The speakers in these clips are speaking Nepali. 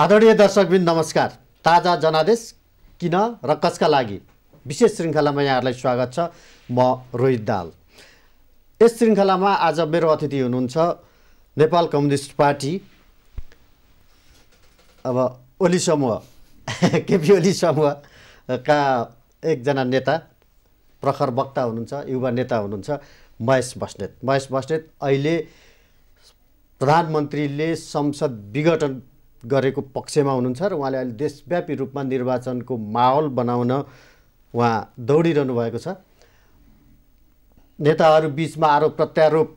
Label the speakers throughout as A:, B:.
A: आदरणीय दर्शकबिन नमस्कार ताजा जनादेश किन र कसका लागि विशेष श्रृङ्खलामा यहाँहरूलाई स्वागत छ म रोहित दाल यस श्रृङ्खलामा आज मेरो अतिथि हुनुहुन्छ नेपाल कम्युनिस्ट पार्टी अब ओली समूह केपी ओली समूहका एकजना नेता प्रखर वक्ता हुनुहुन्छ युवा नेता हुनुहुन्छ महेश बस्नेत महेश बस्नेत अहिले प्रधानमन्त्रीले संसद विघटन गरेको पक्षमा हुनुहुन्छ र उहाँले अहिले देशव्यापी रूपमा निर्वाचनको माहौल बनाउन उहाँ दौडिरहनु भएको छ नेताहरू बिचमा आरोप प्रत्यारोप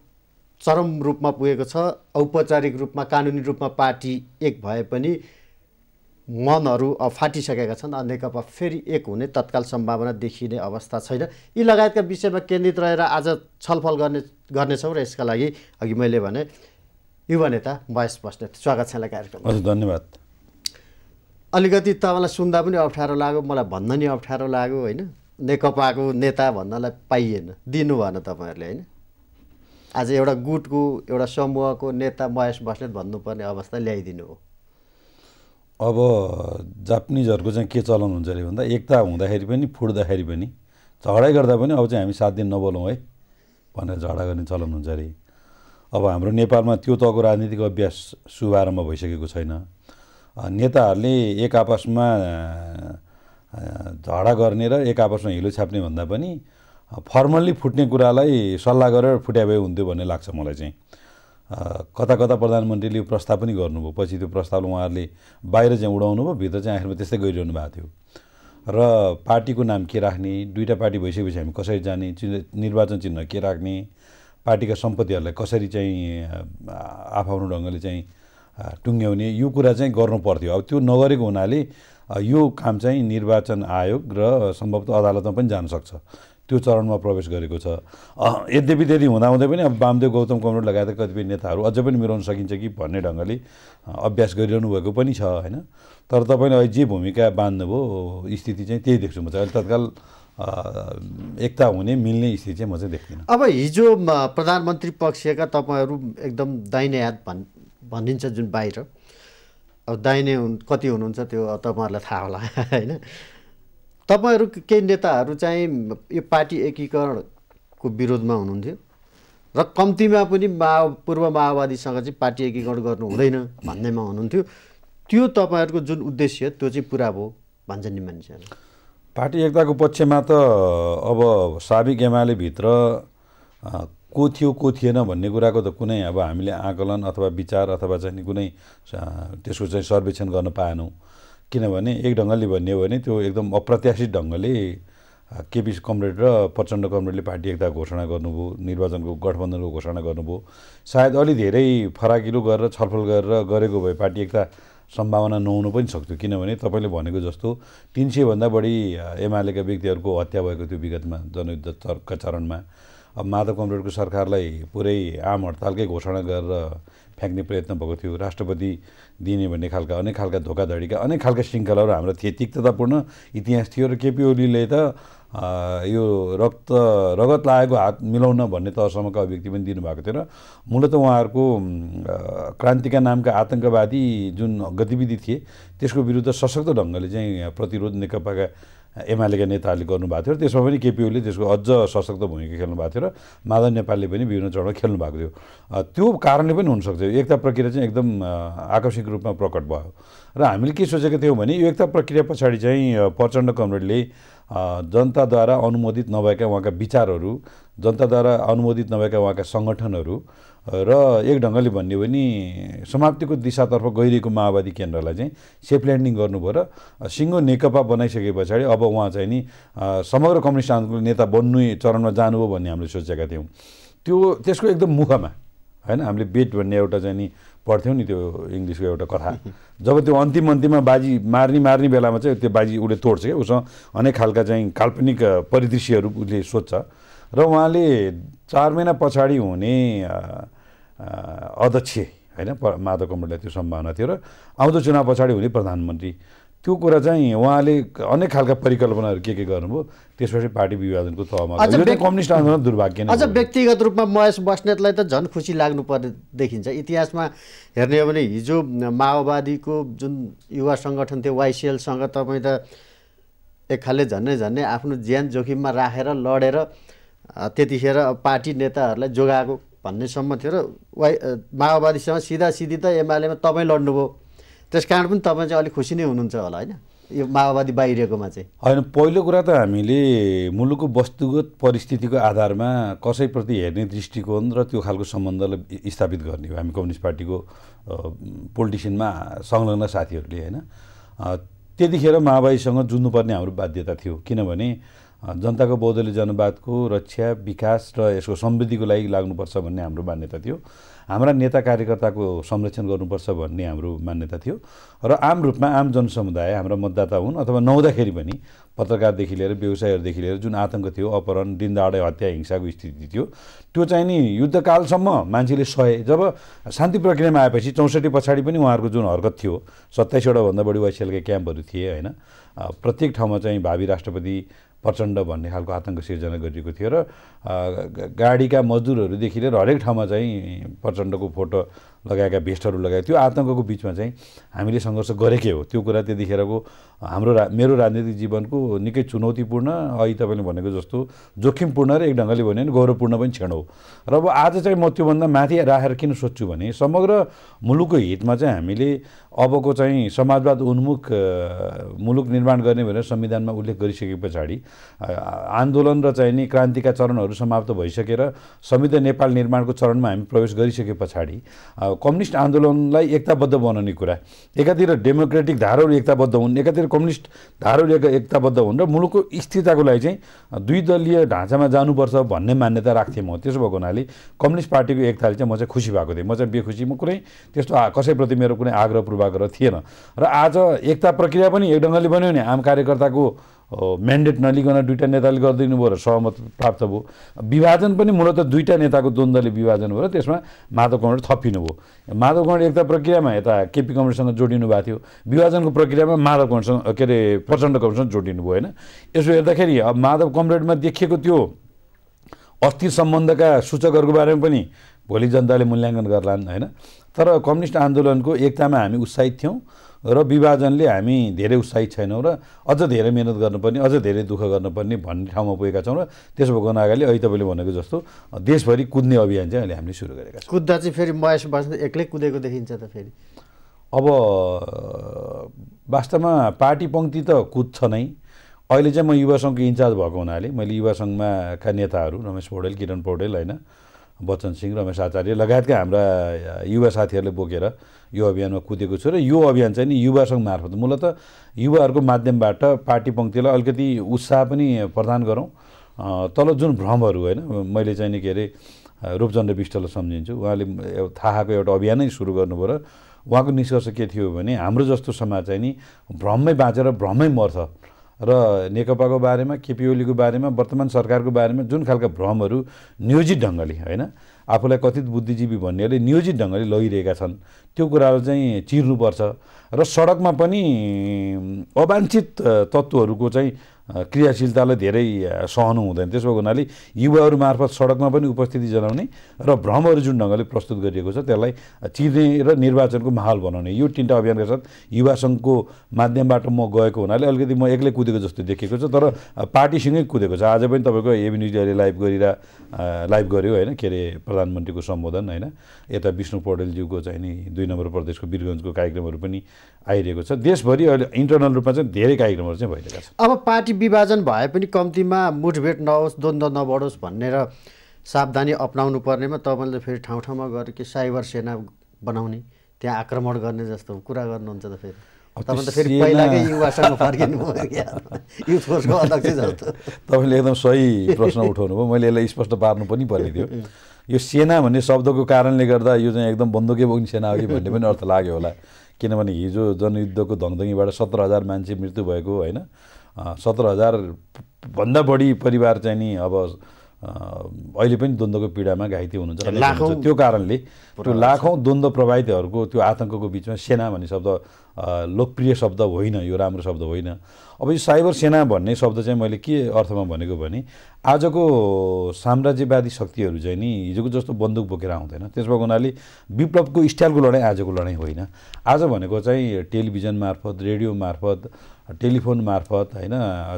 A: चरम रूपमा पुगेको छ औपचारिक रूपमा कानुनी रूपमा पार्टी एक भए पनि मनहरू फाटिसकेका छन् अनि नेकपा फेरि एक हुने तत्काल सम्भावना देखिने अवस्था छैन यी लगायतका विषयमा केन्द्रित रहेर आज छलफल गर्ने गर्नेछौँ र यसका लागि अघि मैले भने युवा नेता भएस बस्नेत स्वागत छ कार्यक्रम हजुर धन्यवाद अलिकति तपाईँलाई सुन्दा पनि अप्ठ्यारो लाग्यो मलाई भन्न नि अप्ठ्यारो लाग्यो होइन नेकपाको नेता भन्नलाई पाइएन दिनु भएन तपाईँहरूले होइन आज एउटा गुटको एउटा समूहको नेता महेश बस्नेत भन्नुपर्ने अवस्था ल्याइदिनु हो
B: अब जापानिजहरूको चाहिँ के चलन हुन्छ अरे भन्दा एकता हुँदाखेरि पनि फुट्दाखेरि पनि झगडै गर्दा पनि अब चाहिँ हामी सात दिन नबोलौँ है भनेर झगडा गर्ने चलन हुन्छ अरे अब हाम्रो नेपालमा त्यो तहको राजनीतिक अभ्यास शुभारम्भ भइसकेको छैन नेताहरूले एक आपसमा झगडा गर्ने र एक आपसमा हिलो छाप्ने भन्दा पनि फर्मल्ली फुट्ने कुरालाई सल्लाह गरेर फुट्या भए हुन्थ्यो भन्ने लाग्छ मलाई चाहिँ कता कता प्रधानमन्त्रीले प्रस्ताव पनि गर्नुभयो पछि त्यो प्रस्तावलाई उहाँहरूले बाहिर चाहिँ उडाउनु भयो भित्र चाहिँ आखिरमा त्यस्तै गरिरहनु भएको थियो र पार्टीको नाम के राख्ने दुईवटा पार्टी भइसकेपछि हामी कसरी जाने निर्वाचन चिन्ह के राख्ने पार्टीका सम्पत्तिहरूलाई कसरी चाहिँ आफ्नो ढङ्गले चाहिँ टुङ्ग्याउने यो कुरा चाहिँ गर्नु पर्थ्यो अब त्यो नगरेको हुनाले यो काम चाहिँ निर्वाचन आयोग र सम्भवतः अदालतमा पनि जान सक्छ त्यो चरणमा प्रवेश गरेको छ यद्यपि त्यति हुँदाहुँदै पनि अब वामदेव गौतम कमरोड लगायतका कतिपय नेताहरू अझै पनि मिलाउन सकिन्छ कि भन्ने ढङ्गले अभ्यास गरिरहनु भएको पनि छ होइन तर तपाईँले अहिले जे भूमिका बाँध्नुभयो स्थिति चाहिँ त्यही देख्छु म चाहिँ अहिले तत्काल एकता हुने मिल्ने स्थिति चाहिँ म चाहिँ देख्दिनँ
A: अब हिजो प्रधानमन्त्री पक्षका तपाईँहरू एकदम दाहिने हात भन् भनिन्छ जुन बाहिर अब दाहिने कति हुनुहुन्छ त्यो तपाईँहरूलाई थाहा होला होइन तपाईँहरू केही नेताहरू चाहिँ यो पार्टी एकीकरणको विरोधमा हुनुहुन्थ्यो र कम्तीमा पनि माओ पूर्व माओवादीसँग चाहिँ पार्टी एकीकरण गर्नु हुँदैन भन्नेमा हुनुहुन्थ्यो त्यो तपाईँहरूको जुन उद्देश्य त्यो चाहिँ पुरा भयो भन्छन् नि मान्छेहरू
B: पार्टी एकताको पक्षमा त अब साबिक एमाले भित्र को थियो को थिएन भन्ने कुराको त कुनै अब हामीले आकलन अथवा विचार अथवा चाहिँ कुनै त्यसको चाहिँ सर्वेक्षण गर्न पाएनौँ किनभने एक ढङ्गले भन्यो भने त्यो एकदम अप्रत्याशित ढङ्गले केपी कमरेड र प्रचण्ड कमरेडले पार्टी एकता घोषणा गर्नुभयो निर्वाचनको गठबन्धनको घोषणा गर्नुभयो सायद अलि धेरै फराकिलो गरेर छलफल गरेर गरेको भए पार्टी एकता सम्भावना नहुनु पनि सक्थ्यो किनभने तपाईँले भनेको जस्तो तिन सयभन्दा बढी एमालेका व्यक्तिहरूको हत्या भएको थियो विगतमा जनयुद्ध चरका चरणमा अब माधव कमरेडको सरकारलाई पुरै आम हडतालकै घोषणा गरेर फ्याँक्ने प्रयत्न भएको थियो राष्ट्रपति दिने भन्ने खालका अनेक खालका धोकाधडीका अनेक खालका श्रृङ्खलाहरू हाम्रो थिए तिक्ततापूर्ण इतिहास थियो र केपी ओलीले त यो रक्त रगत लागेको हात मिलाउन भन्ने तहसम्मका अभिव्यक्ति पनि दिनुभएको थियो र मूलत उहाँहरूको क्रान्तिका नामका आतङ्कवादी जुन गतिविधि थिए त्यसको विरुद्ध सशक्त ढङ्गले चाहिँ प्रतिरोध नेकपाका एमालेका नेताहरूले गर्नुभएको थियो र त्यसमा पनि केपिओले त्यसको अझ सशक्त भूमिका खेल्नु भएको थियो र माधव नेपालले पनि विभिन्न चरणमा खेल्नु भएको थियो त्यो कारणले पनि हुनसक्छ एकता प्रक्रिया चाहिँ एकदम आकस्मिक रूपमा प्रकट भयो र हामीले के सोचेको थियौँ भने यो एकता प्रक्रिया पछाडि चाहिँ प्रचण्ड कमरेडले जनताद्वारा अनुमोदित नभएका उहाँका विचारहरू जनताद्वारा अनुमोदित नभएका उहाँका सङ्गठनहरू र एक ढङ्गले भन्यो भने समाप्तिको दिशातर्फ गइरहेको माओवादी केन्द्रलाई चाहिँ सेफ ल्यान्डिङ गर्नुभयो र सिङ्गो नेकपा बनाइसके पछाडि अब उहाँ चाहिँ नि समग्र कम्युनिस्ट आन्दोलनको नेता बन्नु चरणमा जानुभयो भन्ने हामीले सोचेका थियौँ त्यो त्यसको एकदम मुखमा होइन हामीले बेट भन्ने एउटा चाहिँ नि पढ्थ्यौँ नि त्यो इङ्ग्लिसको एउटा कथा जब त्यो अन्तिम अन्तिममा बाजी मार्ने मार्ने बेलामा चाहिँ त्यो बाजी उसले तोड्छ क्या उसँग अनेक खालका चाहिँ काल्पनिक परिदृश्यहरू उसले सोध्छ र उहाँले चार महिना पछाडि हुने अध्यक्ष होइन माधव कमरलाई त्यो सम्भावना थियो र आउँदो चुनाव पछाडि हुने प्रधानमन्त्री त्यो कुरा चाहिँ उहाँले अनेक खालका परिकल्पनाहरू के के गर्नुभयो त्यसपछि पार्टी विभाजनको तहमा कम्युनिस्ट आन्दोलन दुर्भाग्य अझ
A: व्यक्तिगत रूपमा महेश बस्नेतलाई त झन् खुसी लाग्नुपर्ने देखिन्छ इतिहासमा हेर्ने हो भने हिजो माओवादीको जुन युवा सङ्गठन थियो वाइसिएलसँग तपाईँ त एक खाले झन्नै झन्नै आफ्नो ज्यान जोखिममा राखेर लडेर त्यतिखेर पार्टी नेताहरूलाई जोगाएको भन्नेसम्म थियो र वाइ माओवादीसँग सिधा सिधी त एमालेमा तपाईँ लड्नुभयो त्यस कारण पनि तपाईँ चाहिँ अलिक खुसी नै हुनुहुन्छ होला होइन यो माओवादी बाहिरिएकोमा चाहिँ
B: होइन पहिलो कुरा त हामीले मुलुकको वस्तुगत परिस्थितिको आधारमा कसैप्रति हेर्ने दृष्टिकोण र त्यो खालको सम्बन्धलाई स्थापित गर्ने हो हामी कम्युनिस्ट पार्टीको पोलिटिसियनमा संलग्न साथीहरूले होइन त्यतिखेर माओवादीसँग जुझ्नुपर्ने हाम्रो बाध्यता थियो किनभने जनताको बौद्धले जनवादको रक्षा विकास र यसको समृद्धिको लागि लाग्नुपर्छ भन्ने हाम्रो मान्यता थियो हाम्रा नेता कार्यकर्ताको संरक्षण गर्नुपर्छ भन्ने हाम्रो मान्यता थियो र आम रूपमा आम जनसमुदाय हाम्रा मतदाता हुन् अथवा नहुँदाखेरि पनि पत्रकारदेखि लिएर व्यवसायहरूदेखि लिएर जुन आतङ्क थियो अपहरण दिनदाडे हत्या हिंसाको स्थिति थियो त्यो चाहिँ नि युद्धकालसम्म मान्छेले सहे जब शान्ति प्रक्रियामा आएपछि चौसठी पछाडि पनि उहाँहरूको जुन हरकत थियो भन्दा बढी वाइसिएलका क्याम्पहरू थिए होइन प्रत्येक ठाउँमा चाहिँ भावी राष्ट्रपति प्रचण्ड भन्ने खालको आतङ्क सिर्जना गरिएको थियो र गाडीका मजदुरहरूदेखि लिएर हरेक ठाउँमा चाहिँ प्रचण्डको फोटो लगाएका भेस्टहरू लगाए त्यो आतङ्कको बिचमा चाहिँ हामीले सङ्घर्ष गरेकै हो त्यो कुरा त्यतिखेरको हाम्रो रा मेरो राजनीतिक जीवनको निकै चुनौतीपूर्ण अहिले तपाईँले भनेको जस्तो जोखिमपूर्ण र एक ढङ्गले भन्यो भने गौरवपूर्ण पनि क्षण हो र अब आज चाहिँ म त्योभन्दा माथि राखेर किन सोध्छु भने समग्र मुलुकको हितमा चाहिँ हामीले अबको चाहिँ समाजवाद उन्मुख मुलुक निर्माण गर्ने भनेर संविधानमा उल्लेख गरिसके पछाडि आन्दोलन र चाहिँ नि क्रान्तिका चरणहरू समाप्त भइसकेर संविधान नेपाल निर्माणको चरणमा हामी प्रवेश गरिसके पछाडि कम्युनिस्ट आन्दोलनलाई एकताबद्ध बनाउने कुरा एकातिर डेमोक्रेटिक धाराहरू एकताबद्ध हुन् एकातिर कम्युनिस्ट धाराहरू एक एकताबद्ध हुन् र मुलुकको स्थिरताको लागि चाहिँ दुई दलीय ढाँचामा जानुपर्छ भन्ने मान्यता राख्थेँ म त्यसो भएको हुनाले कम्युनिस्ट पार्टीको एकताले चाहिँ म चाहिँ खुसी भएको थिएँ म चाहिँ बेखुसी म कुनै त्यस्तो कसैप्रति मेरो कुनै आग्रह पूर्वाग्रह थिएन र आज एकता प्रक्रिया पनि एक ढङ्गले बन्यो नि आम कार्यकर्ताको म्यान्डेट नलिकन दुईवटा नेताले गरिदिनु भयो र सहमत प्राप्त भयो विभाजन पनि मूलत दुईवटा नेताको द्वन्द्वले विभाजन भयो र त्यसमा माधव कौँड थपिनु भयो माधव कौँड एकता प्रक्रियामा यता केपी कौँडसँग जोडिनु भएको थियो विभाजनको प्रक्रियामा माधव कौँडसँग के अरे प्रचण्ड कौँडसँग जोडिनु भयो होइन यसो हेर्दाखेरि अब माधव कमरेडमा देखिएको त्यो अस्थिर सम्बन्धका सूचकहरूको बारेमा पनि भोलि जनताले मूल्याङ्कन गर्लान् होइन तर कम्युनिस्ट आन्दोलनको एकतामा हामी उत्साहित थियौँ र विभाजनले हामी धेरै उत्साहित छैनौँ र अझ धेरै मिहिनेत गर्नुपर्ने अझ धेरै दुःख गर्नुपर्ने भन्ने ठाउँमा पुगेका छौँ र त्यसो भएको नागाले अहिले तपाईँले भनेको जस्तो देशभरि कुद्ने अभियान चाहिँ अहिले हामीले सुरु गरेका
A: छौँ कुद्दा चाहिँ फेरि महेश बस्ने एक्लै कुदेको देखिन्छ त फेरि
B: अब वास्तवमा पार्टी पङ्क्ति त कुद्छ नै अहिले चाहिँ म युवा सङ्घको इन्चार्ज भएको हुनाले मैले युवा सङ्घमाका नेताहरू रमेश पौडेल किरण पौडेल होइन बच्चन सिंह रमेश आचार्य लगायतका हाम्रा युवा साथीहरूले बोकेर यो अभियानमा कुदेको छु र यो अभियान चाहिँ नि युवा सङ्घ मार्फत मूलत युवाहरूको माध्यमबाट पार्टी पङ्क्तिलाई अलिकति उत्साह पनि प्रदान गरौँ तल जुन भ्रमहरू होइन मैले चाहिँ नि के अरे रूपचन्द्र विष्टलाई सम्झिन्छु उहाँले थाहाको एउटा अभियानै सुरु गर्नुभयो र उहाँको निष्कर्ष के थियो भने हाम्रो जस्तो समाज चाहिँ नि भ्रममै बाँचेर भ्रममै मर्छ र नेकपाको बारेमा केपी ओलीको बारेमा वर्तमान सरकारको बारेमा जुन खालका भ्रमहरू नियोजित ढङ्गले होइन आफूलाई कथित बुद्धिजीवी भन्नेहरूले नियोजित ढङ्गले लगिरहेका छन् त्यो कुराहरू चाहिँ चिर्नुपर्छ र सडकमा पनि अवाञ्छित तत्त्वहरूको चाहिँ क्रियाशीलतालाई धेरै सहनु हुँदैन त्यसो भएको हुनाले युवाहरू मार्फत सडकमा पनि उपस्थिति जनाउने र भ्रमहरू जुन ढङ्गले प्रस्तुत गरिएको छ त्यसलाई चिर्ने र निर्वाचनको माहौल बनाउने यो तिनवटा अभियानका साथ युवा सङ्घको माध्यमबाट म गएको हुनाले अलिकति म एक्लै कुदेको जस्तो देखेको छ तर पार्टीसँगै कुदेको छ आज पनि तपाईँको एबी न्युजले लाइभ गरेर लाइभ गऱ्यो होइन के अरे प्रधानमन्त्रीको सम्बोधन होइन यता विष्णु पौडेलज्यूको चाहिँ नि दुई नम्बर प्रदेशको वीरगञ्जको कार्यक्रमहरू पनि आइरहेको छ देशभरि अहिले इन्टरनल रूपमा चाहिँ धेरै कार्यक्रमहरू चाहिँ भइरहेको छ
A: अब पार्टी विभाजन भए पनि कम्तीमा मुठभेट नहोस् द्वन्द्व नबढोस् भनेर सावधानी अप्नाउनु पर्नेमा तपाईँले फेरि ठाउँ ठाउँमा गएर के साइबर सेना बनाउने त्यहाँ आक्रमण गर्ने जस्तो कुरा गर्नुहुन्छ त फेरि तपाईँले
B: एकदम सही प्रश्न उठाउनु भयो मैले यसलाई स्पष्ट पार्नु पनि पर्ने थियो यो सेना भन्ने शब्दको कारणले गर्दा यो चाहिँ एकदम बन्दुकै बोक्ने सेना हो कि भन्ने पनि अर्थ लाग्यो होला किनभने हिजो जनयुद्धको धङधङीबाट सत्र हजार मान्छे मृत्यु भएको होइन सत्र हजार भन्दा बढी परिवार चाहिँ नि अब अहिले पनि द्वन्द्वको पीडामा घाइते हुनुहुन्छ त्यो कारणले त्यो लाखौँ द्वन्द्व प्रभावितहरूको त्यो आतङ्कको बिचमा सेना भन्ने शब्द लोकप्रिय शब्द होइन यो राम्रो शब्द होइन अब यो साइबर सेना भन्ने शब्द चाहिँ मैले के अर्थमा भनेको भने आजको साम्राज्यवादी शक्तिहरू चाहिँ नि हिजोको जस्तो बन्दुक बोकेर आउँदैन त्यस भएको हुनाले विप्लवको स्टाइलको लडाइँ आजको लडाइँ होइन आज भनेको चाहिँ टेलिभिजन मार्फत रेडियो मार्फत टेलिफोन मार्फत होइन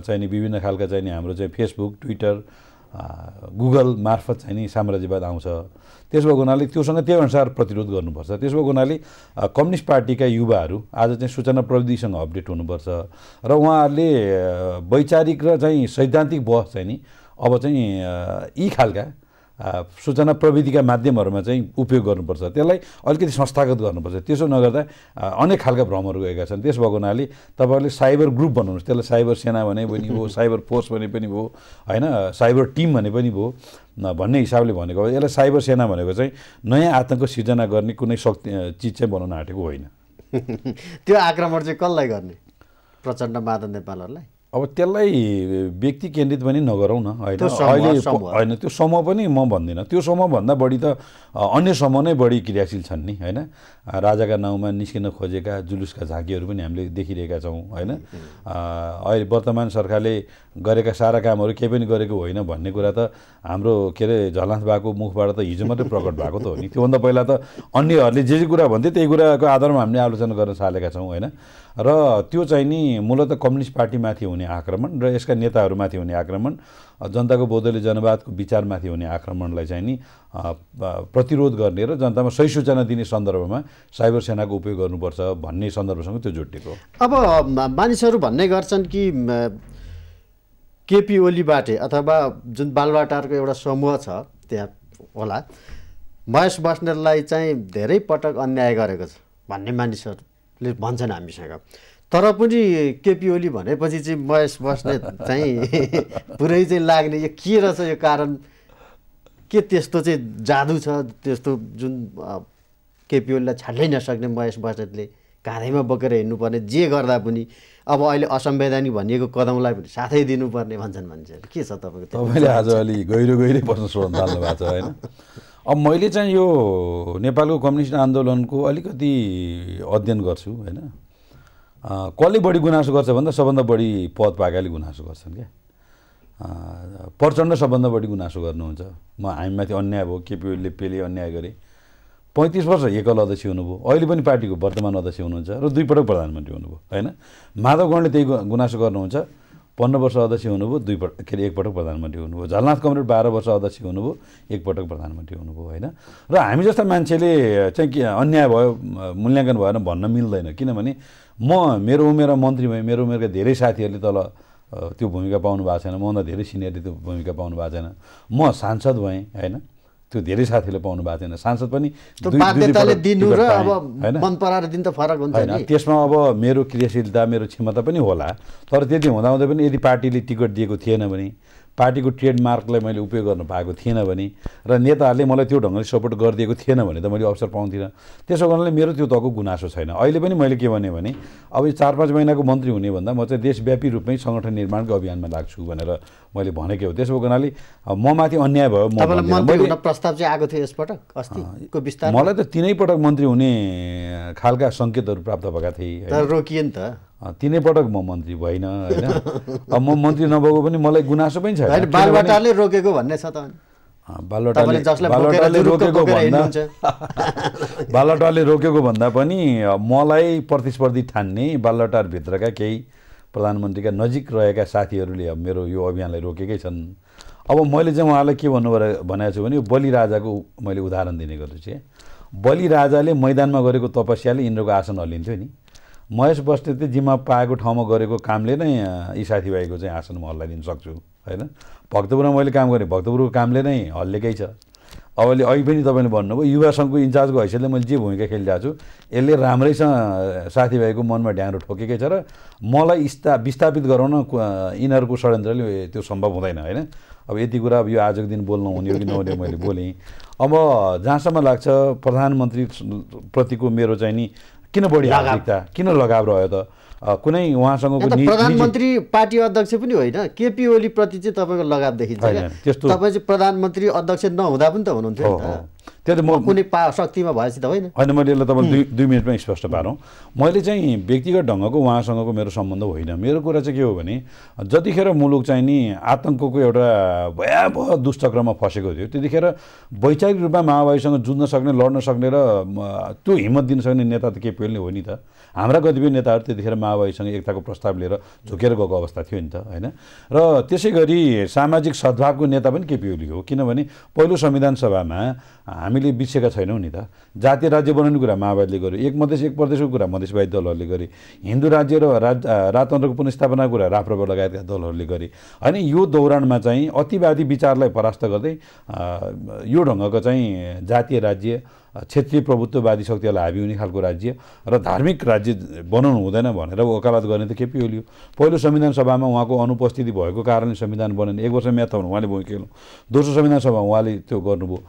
B: चाहिँ नि विभिन्न खालका चाहिँ नि हाम्रो चाहिँ फेसबुक ट्विटर गुगल मार्फत चाहिँ नि साम्राज्यवाद आउँछ त्यसो भएको हुनाले त्योसँग त्यही अनुसार प्रतिरोध गर्नुपर्छ त्यसो भएको हुनाले कम्युनिस्ट पार्टीका युवाहरू आज चाहिँ सूचना प्रविधिसँग अपडेट हुनुपर्छ र उहाँहरूले वैचारिक र चाहिँ सैद्धान्तिक बहस चाहिँ नि अब चाहिँ यी खालका सूचना प्रविधिका माध्यमहरूमा चाहिँ उपयोग गर्नुपर्छ त्यसलाई अलिकति संस्थागत गर्नुपर्छ त्यसो नगर्दा अनेक खालका भ्रमहरू गएका छन् त्यस भएको हुनाले तपाईँहरूले साइबर ग्रुप बनाउनुहोस् त्यसलाई साइबर सेना भने पनि भयो साइबर फोर्स भने पनि भयो होइन साइबर टिम भने पनि भयो भन्ने हिसाबले भनेको यसलाई साइबर सेना भनेको चाहिँ नयाँ आतङ्क सिर्जना गर्ने कुनै शक्ति चिज चाहिँ बनाउन आँटेको होइन
A: त्यो आक्रमण चाहिँ कसलाई गर्ने प्रचण्ड माधव नेपालहरूलाई
B: अब त्यसलाई व्यक्ति केन्द्रित पनि नगरौँ न होइन अहिले होइन त्यो समूह पनि म भन्दिनँ त्यो समूहभन्दा बढी त अन्य समूह नै बढी क्रियाशील छन् नि होइन राजाका नाउँमा निस्किन खोजेका जुलुसका झाँकीहरू पनि हामीले देखिरहेका छौँ होइन अहिले वर्तमान सरकारले गरेका सारा कामहरू केही पनि गरेको होइन भन्ने कुरा त हाम्रो के अरे झलनाथ भएको मुखबाट त हिजो मात्रै प्रकट भएको त हो नि त्योभन्दा पहिला त अन्यहरूले जे जे कुरा भन्थे त्यही कुराको आधारमा हामीले आलोचना गर्न थालेका छौँ होइन र त्यो चाहिँ नि मूलत कम्युनिस्ट पार्टीमाथि हुने आक्रमण र यसका नेताहरूमाथि हुने आक्रमण जनताको बौद्धले जनवादको विचारमाथि हुने आक्रमणलाई चाहिँ नि प्रतिरोध गर्ने र जनतामा सही सूचना दिने सन्दर्भमा साइबर सेनाको उपयोग गर्नुपर्छ भन्ने सन्दर्भसँग त्यो जोडिएको
A: अब मानिसहरू भन्ने गर्छन् कि केपी ओलीबाटै अथवा जुन बालवाटारको एउटा समूह छ त्यहाँ होला महेश बस्नेतलाई चाहिँ धेरै पटक अन्याय गरेको छ भन्ने मानिसहरू ले भन्छन् हामीसँग तर पनि केपी ओली भनेपछि चाहिँ महेश बस्नेत चाहिँ पुरै चाहिँ लाग्ने यो के रहेछ यो कारण के त्यस्तो चाहिँ जादु छ त्यस्तो जुन केपी ओलीलाई छाड्नै नसक्ने महेश बस्नेतले काँधैमा बोकेर हिँड्नुपर्ने जे गर्दा पनि अब अहिले असंवैधानिक भनिएको कदमलाई पनि साथै दिनुपर्ने भन्छन् मान्छेहरू के छ तपाईँको तपाईँले आज
B: अलि गहिरो गहिरै प्रश्न सोध्नु थाल्नु भएको छ होइन अब मैले चाहिँ यो नेपालको कम्युनिस्ट आन्दोलनको अलिकति अध्ययन गर्छु होइन कसले बढी गुनासो गर्छ भन्दा सबभन्दा बढी पद पाएकाले गुनासो गर्छन् क्या प्रचण्ड सबभन्दा बढी गुनासो गर्नुहुन्छ म हामीमाथि अन्याय भयो केपी ओलीले पेले अन्याय गरे पैँतिस वर्ष एकल अध्यक्ष हुनुभयो अहिले पनि पार्टीको वर्तमान अध्यक्ष हुनुहुन्छ र दुईपटक प्रधानमन्त्री हुनुभयो होइन माधव गणले त्यही गुनासो गर्नुहुन्छ पन्ध्र वर्ष अध्यक्ष हुनुभयो दुईपटक के अरे एकपटक प्रधानमन्त्री हुनुभयो झलनाथ कमरेड बाह्र वर्ष अध्यक्ष हुनुभयो एकपटक प्रधानमन्त्री हुनुभयो होइन र हामी जस्ता मान्छेले चाहिँ के अन्याय भयो मूल्याङ्कन भएन भन्न मिल्दैन किनभने म मेरो उमेर मन्त्री भएँ मेरो उमेरका धेरै साथीहरूले तल त्यो भूमिका पाउनु भएको छैन मभन्दा धेरै सिनियरले त्यो भूमिका पाउनु भएको छैन म सांसद भएँ होइन त्यो धेरै साथीले पाउनु भएको थिएन सांसद पनि दिनु र अब मन पराएर दिन त फरक हुन्छ त्यसमा अब मेरो क्रियाशीलता मेरो क्षमता पनि होला तर त्यति हुँदाहुँदै पनि यदि पार्टीले टिकट दिएको थिएन भने पार्टीको ट्रेडमार्कलाई मैले उपयोग गर्नु पाएको थिएन भने र नेताहरूले मलाई त्यो ढङ्गले सपोर्ट गरिदिएको थिएन भने त मैले अवसर पाउँथिनँ त्यसो गर्नाले मेरो त्यो तको गुनासो छैन अहिले पनि मैले के भने भने अब यो चार पाँच महिनाको मन्त्री हुने भन्दा म चाहिँ देशव्यापी रूपमै सङ्गठन निर्माणको अभियानमा लाग्छु भनेर मैले भनेकै हो त्यसो गर्नाले म माथि अन्याय भयो
A: प्रस्ताव चाहिँ आएको थियो यसपटक अस्तिको मलाई
B: त तिनै पटक मन्त्री हुने खालका सङ्केतहरू प्राप्त भएका थिए रोकिए नि त तिनै पटक म मन्त्री भइनँ
A: होइन
B: अब म मन्त्री नभएको पनि मलाई गुनासो पनि छैन बालबाटाले
A: रोकेको भन्ने छ त
B: बालबाटाले रोकेको भन्दा रोकेको भन्दा पनि मलाई प्रतिस्पर्धी ठान्ने बालबाटारभित्रका केही प्रधानमन्त्रीका नजिक रहेका साथीहरूले अब मेरो यो अभियानलाई रोकेकै छन् अब मैले चाहिँ उहाँलाई के भन्नुभयो भनेको छु भने यो बलिराजाको मैले उदाहरण दिने गर्दछु बलिराजाले मैदानमा गरेको तपस्याले इन्द्रको आसन हल्लिन्थ्यो नि महेश बस्नेतले जिम्मा पाएको ठाउँमा गरेको कामले नै यी साथीभाइको चाहिँ आसन म हल्लाइदिन सक्छु होइन भक्तपुरमा मैले काम गरेँ भक्तपुरको कामले नै हल्लेकै छ अब अहिले अहिले पनि तपाईँले भन्नुभयो युवा सङ्घको इन्चार्जको हैसियतले मैले जे भूमिका खेलिरहेको छु यसले राम्रैसँग साथीभाइको मनमा ढ्याङ्रो ठोकेकै छ र मलाई स्था विस्थापित गराउन यिनीहरूको षड्यन्त्रले त्यो सम्भव हुँदैन होइन अब यति कुरा अब यो आजको दिन बोल्नु हुने हो कि नहुने मैले बोलेँ अब जहाँसम्म लाग्छ प्रधानमन्त्रीप्रतिको मेरो चाहिँ नि किन बढी हार्दिकता किन लगाव
A: रह्यो त
B: कुनै उहाँसँग प्रधानमन्त्री
A: पार्टी अध्यक्ष पनि होइन केपी ओलीप्रति चाहिँ तपाईँको लगाव देखिन्छ तपाईँ चाहिँ प्रधानमन्त्री अध्यक्ष नहुँदा पनि त हुनुहुन्थ्यो त्यो त म कुनै पा शक्तिमा भएपछि त होइन
B: होइन मैले यसलाई तपाईँ दुई दुई मिनटमा स्पष्ट पारौँ मैले चाहिँ व्यक्तिगत ढङ्गको उहाँसँगको मेरो सम्बन्ध होइन मेरो कुरा चाहिँ के हो भने जतिखेर मुलुक चाहिँ नि आतङ्कको एउटा भयावह दुष्टक्रममा फँसेको थियो त्यतिखेर वैचारिक रूपमा माओवादीसँग जुझ्न सक्ने लड्न सक्ने र त्यो हिम्मत दिन सक्ने नेता त केपी हो नि त हाम्रा कतिपय नेताहरू त्यतिखेर माओवादीसँग एकताको प्रस्ताव लिएर झुकेर गएको अवस्था थियो नि त होइन र त्यसै गरी सामाजिक सद्भावको नेता पनि केपी ओली हो किनभने पहिलो संविधान सभामा हामीले बिर्सेका छैनौँ नि त जातीय राज्य बनाउने कुरा माओवादीले गर्यो एक मधेस एक प्रदेशको कुरा मधेसवादी दलहरूले गरे हिन्दू राज्य र राज राजतन्त्रको पुनस्थापनाको कुरा राप्रपा लगायतका दलहरूले गरे होइन यो दौरानमा चाहिँ अतिवादी विचारलाई परास्त गर्दै यो ढङ्गको चाहिँ जातीय राज्य क्षेत्रीय प्रभुत्ववादी शक्तिहरूलाई हाबी हुने खालको राज्य र धार्मिक राज्य बनाउनु हुँदैन भनेर वकालत गर्ने त केपी ओली हो पहिलो संविधान सभामा उहाँको अनुपस्थिति भएको कारणले संविधान बनेन एक वर्ष म्याथ उहाँले खेल्नु दोस्रो संविधान सभामा उहाँले त्यो गर्नुभयो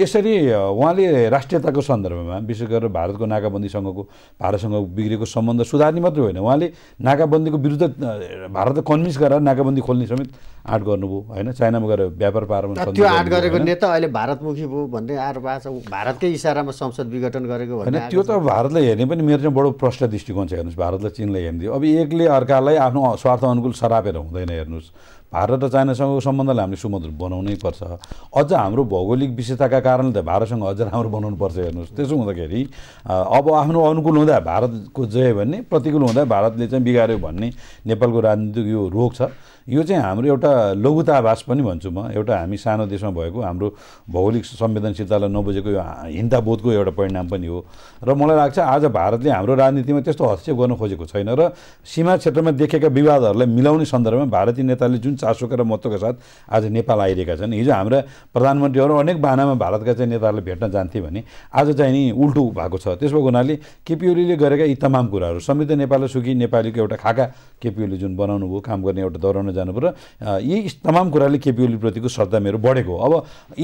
B: यसरी उहाँले राष्ट्रियताको सन्दर्भमा विशेष गरेर भारतको नाकाबन्दीसँगको भारतसँग बिग्रेको सम्बन्ध सुधार्ने मात्रै होइन उहाँले नाकाबन्दीको विरुद्ध भारतलाई कन्भिन्स गरेर नाकाबन्दी खोल्ने समेत आँट गर्नुभयो होइन चाइनामा गएर व्यापार पारमा त्यो आँट गरेको
A: नेता अहिले भारतमुखी भयो भन्ने आरोप आएको छ भारतकै इसारामा संसद विघटन गरेको होइन त्यो
B: त भारतलाई हेर्ने पनि मेरो चाहिँ बडो प्रष्ट दृष्टिकोण छ हेर्नुहोस् भारतलाई चिनलाई हेर्ने अब एकले अर्कालाई आफ्नो स्वार्थ अनुकूल सरापेर हुँदैन हेर्नुहोस् भारत र चाइनासँगको सम्बन्धलाई हामीले सुमधुर बनाउनै पर्छ अझ हाम्रो भौगोलिक विशेषताका कारणले त भारतसँग अझ राम्रो बनाउनु पर्छ हेर्नुहोस् त्यसो हुँदाखेरि अब आफ्नो अनुकूल हुँदा भारतको जय भन्ने प्रतिकूल हुँदा भारतले चाहिँ बिगाऱ्यो भन्ने नेपालको राजनीतिक यो रोग छ यो चाहिँ हाम्रो एउटा लघुतावास पनि भन्छु म एउटा हामी सानो देशमा भएको हाम्रो भौगोलिक संवेदनशीलतालाई नबुझेको यो हिन्ताबोधको एउटा परिणाम पनि हो र मलाई लाग्छ आज भारतले हाम्रो राजनीतिमा त्यस्तो हस्तक्षेप गर्न खोजेको छैन र सीमा क्षेत्रमा देखेका विवादहरूलाई मिलाउने सन्दर्भमा भारतीय नेताले जुन चासोका र महत्त्वका साथ आज नेपाल आइरहेका छन् हिजो हाम्रा प्रधानमन्त्रीहरू अनेक बाहनामा भारतका चाहिँ नेताहरूलाई भेट्न जान्थे भने आज चाहिँ नि उल्टो भएको छ त्यस भएको हुनाले केपिओलीले गरेका यी तमाम कुराहरू समृद्ध नेपाल सुखी नेपालीको एउटा खाका केपिओली जुन बनाउनु भयो काम गर्ने एउटा दौडाउन जानु पऱ्यो यी तमाम कुराले केपी ओलीप्रतिको श्रद्धा मेरो बढेको अब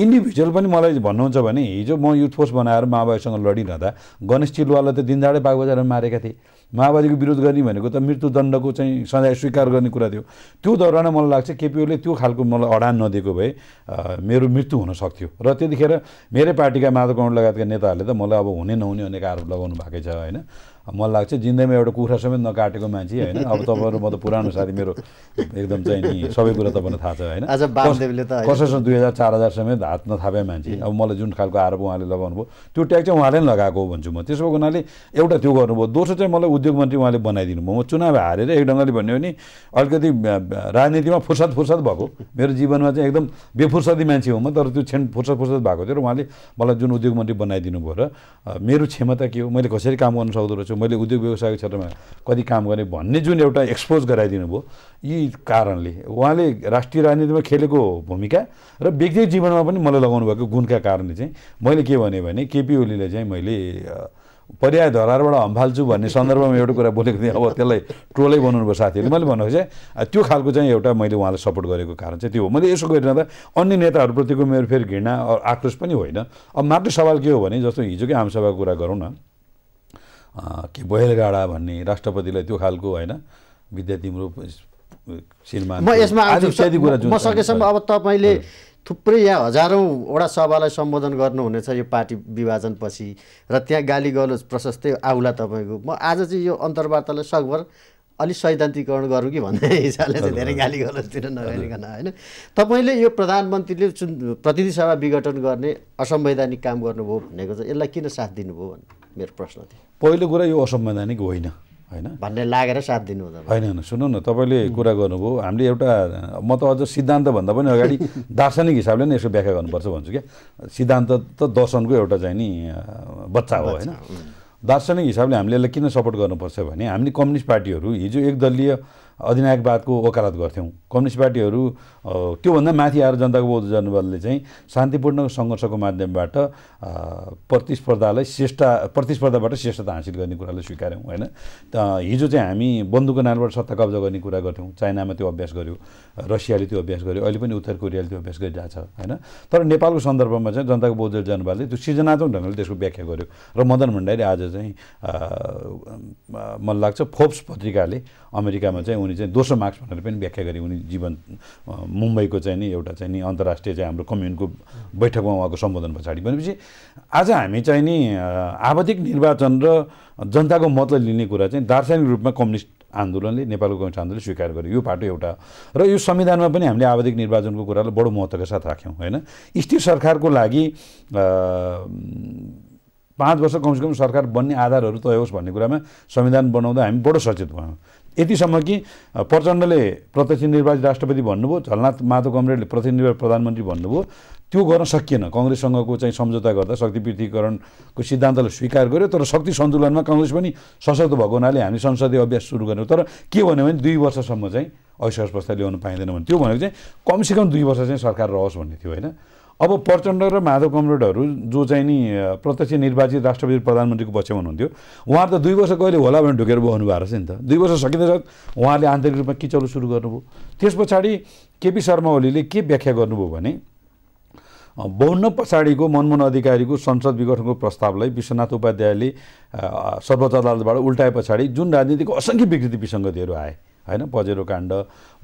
B: इन्डिभिजुअल पनि मलाई भन्नुहुन्छ भने हिजो म युथ फोर्स बनाएर माओवादीसँग लडिरहँदा गणेश चिलवाललाई त दिनदाडै बागबजारमा मारेका थिए माओवादीको विरोध गर्ने भनेको त मृत्युदण्डको चाहिँ सजाय स्वीकार गर्ने कुरा थियो त्यो दौरान मलाई लाग्छ केपिओले त्यो खालको मलाई अडान नदिएको भए मेरो मृत्यु हुन सक्थ्यो र त्यतिखेर मेरै पार्टीका माधव गौड लगायतका नेताहरूले त मलाई अब हुने नहुने भनेको आरोप लगाउनु भएकै छ होइन मलाई लाग्छ जिन्दगीमा एउटा कुखुरा समेत नकाटेको मान्छे होइन अब तपाईँहरू म त पुरानो साथी मेरो एकदम चाहिँ नि सबै कुरा तपाईँलाई थाहा छ होइन कसैसँग दुई हजार चार हजार समेत हात नथापे मान्छे अब मलाई जुन खालको आरोप उहाँले लगाउनु भयो त्यो ट्याग चाहिँ उहाँले नै लगाएको हो भन्छु म त्यसो भएको हुनाले एउटा त्यो गर्नुभयो दोस्रो चाहिँ मलाई उद्योग मन्त्री उहाँले बनाइदिनु भयो म चुनाव हारेर एक ढङ्गले भन्यो भने अलिकति राजनीतिमा फुर्सद फुर्सद भएको मेरो जीवनमा चाहिँ एकदम बेफुर्सदी मान्छे हो म तर त्यो क्षण फुर्सद फुर्सद भएको थियो र उहाँले मलाई जुन उद्योग मन्त्री बनाइदिनु भयो र मेरो क्षमता के हो मैले कसरी काम गर्नु सक्दो रहेछु छु मैले उद्योग व्यवसायको क्षेत्रमा कति काम गरेँ भन्ने जुन एउटा एक्सपोज गराइदिनु भयो यी कारणले उहाँले राष्ट्रिय राजनीतिमा खेलेको भूमिका र व्यक्तिगत जीवनमा पनि मलाई लगाउनु भएको गुणका कारणले चाहिँ मैले के भने भने केपी ओलीले चाहिँ मैले पर्याय धरारबाट हम्फाल्छु भन्ने सन्दर्भमा एउटा कुरा बोलेको थिएँ अब त्यसलाई ट्रोलै बनाउनु भयो साथीहरूले मैले भनेको चाहिँ त्यो खालको चाहिँ एउटा मैले उहाँलाई सपोर्ट गरेको कारण चाहिँ त्यो हो मैले यसो गरिरहँदा अन्य नेताहरूप्रतिको मेरो फेरि घृणा आक्रोश पनि होइन अब मात्र सवाल के हो भने जस्तो हिजोकै आमसभाको कुरा गरौँ न के बहेलगाडा भन्ने राष्ट्रपतिलाई त्यो खालको होइन विद्या तिम्रो म यसमा म सकेसम्म
A: अब तपाईँले थुप्रै यहाँ हजारौँवटा सभालाई सम्बोधन गर्नुहुनेछ यो पार्टी विभाजनपछि र त्यहाँ गाली गलोज प्रशस्तै आउला तपाईँको म आज चाहिँ यो अन्तर्वार्तालाई सकभर अलिक सैद्धान्तिकरण गरौँ कि भन्ने हिसाबले चाहिँ धेरै गाली गर्नुतिर नगरिकन होइन तपाईँले यो प्रधानमन्त्रीले जुन प्रतिनिधि सभा विघटन गर्ने असंवैधानिक काम गर्नुभयो भनेको चाहिँ यसलाई किन साथ दिनुभयो भन्नु मेरो प्रश्न थियो
B: पहिलो कुरा यो असंवैधानिक होइन
A: होइन भन्ने लागेर साथ दिनु हुँदैन
B: होइन होइन सुन्नु न तपाईँले कुरा गर्नुभयो हामीले एउटा म त अझ सिद्धान्तभन्दा पनि अगाडि दार्शनिक हिसाबले नै यसो व्याख्या गर्नुपर्छ भन्छु क्या सिद्धान्त त दर्शनको एउटा चाहिँ नि बच्चा हो होइन दार्शनिक हिसाबले हामीले यसलाई किन सपोर्ट गर्नुपर्छ भने हामीले कम्युनिस्ट पार्टीहरू हिजो एकदलीय अधिनायकवादको वकालत गर्थ्यौँ कम्युनिस्ट पार्टीहरू त्योभन्दा माथि आएर जनताको बौद्ध जनबलले चाहिँ शान्तिपूर्ण सङ्घर्षको माध्यमबाट प्रतिस्पर्धालाई श्रेष्ठ प्रतिस्पर्धाबाट श्रेष्ठता हासिल गर्ने कुरालाई स्वीकार्यौँ होइन हिजो चाहिँ हामी बन्दुकको नालबाट सत्ता कब्जा गर्ने कुरा गर्थ्यौँ चाइनामा त्यो अभ्यास गर्यो रसियाले त्यो अभ्यास गर्यो अहिले पनि उत्तर कोरियाले त्यो अभ्यास गरिरहेछ होइन तर नेपालको सन्दर्भमा चाहिँ जनताको बौद्ध जनवादले त्यो सृजनात्मक ढङ्गले त्यसको व्याख्या गर्यो र मदन भण्डारी आज चाहिँ मलाई लाग्छ फोप्स पत्रिकाले अमेरिकामा चाहिँ उनी चाहिँ दोस्रो मार्क्स भनेर पनि व्याख्या गरे उनी जीवन मुम्बईको चाहिँ नि एउटा चाहिँ नि अन्तर्राष्ट्रिय चाहिँ हाम्रो कम्युनको बैठकमा उहाँको सम्बोधन पछाडि भनेपछि आज हामी चाहिँ नि आवधिक निर्वाचन र जनताको मतलाई लिने कुरा चाहिँ दार्शनिक रूपमा कम्युनिस्ट आन्दोलनले नेपालको कम्युनिस्ट आन्दोलनले स्वीकार गर्यो यो पाटो एउटा र यो संविधानमा पनि हामीले आवधिक निर्वाचनको कुरालाई बडो महत्त्वका साथ राख्यौँ होइन स्थिर सरकारको लागि पाँच वर्ष कमसेकम सरकार बन्ने आधारहरू तय होस् भन्ने कुरामा संविधान बनाउँदा हामी बडो सचेत भयौँ यतिसम्म कि प्रचण्डले प्रत्यक्ष निर्वाचित राष्ट्रपति भन्नुभयो झलनाथ माधव कमरेडले प्रत्यक्ष निर्वाचित प्रधानमन्त्री भन्नुभयो त्यो गर्न सकिएन कङ्ग्रेससँगको चाहिँ सम्झौता गर्दा शक्ति पृथ्वीकरणको सिद्धान्तलाई स्वीकार गर्यो तर शक्ति सन्तुलनमा कङ्ग्रेस पनि सशक्त भएको हुनाले हामी संसदीय अभ्यास सुरु गर्यौँ तर के भन्यो भने दुई वर्षसम्म चाहिँ ऐश्वर प्रस्ताव ल्याउनु पाइँदैन भने त्यो भनेको चाहिँ कमसेकम दुई वर्ष चाहिँ सरकार रहोस् भन्ने थियो होइन अब प्रचण्ड र माधव कमरेडहरू जो चाहिँ नि प्रत्यक्ष निर्वाचित राष्ट्रपति प्रधानमन्त्रीको पक्षमा हुनुहुन्थ्यो उहाँहरू त दुई वर्ष कहिले होला भने ढुकेर बस्नु भएको रहेछ नि त दुई वर्ष सकिँदैछ उहाँले आन्तरिक रूपमा किचलो सुरु गर्नुभयो त्यस पछाडि केपी शर्मा ओलीले के व्याख्या गर्नुभयो भने बहुन्न पछाडिको मनमोहन अधिकारीको संसद विघटनको प्रस्तावलाई विश्वनाथ उपाध्यायले सर्वोच्च अदालतबाट उल्टाए पछाडि जुन राजनीतिको असङ्ख्य विकृति विसङ्गतिहरू आए होइन पजेरो काण्ड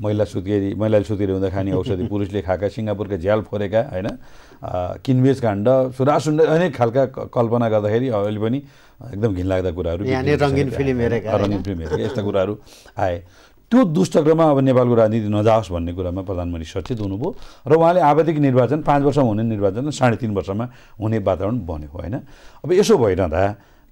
B: महिला सुत्केरी महिलाले सुत्केरी हुँदा खाने औषधि पुरुषले खाएका सिङ्गापुरका झ्याल फोरेका होइन किनबेच काण्ड सुन्दा अनेक खालका कल्पना गर्दाखेरि अहिले पनि एकदम घिनलाग्दा कुराहरू रङ्गिन फिल्म हेरेका रङ्गिन फिल्म हेरेका यस्ता कुराहरू आए त्यो दुष्टक्रममा अब नेपालको राजनीति नजाओस् भन्ने कुरामा प्रधानमन्त्री सचेत हुनुभयो र उहाँले आवधिक निर्वाचन पाँच वर्षमा हुने निर्वाचन साढे तिन वर्षमा हुने वातावरण बन्यो होइन अब यसो भइरहँदा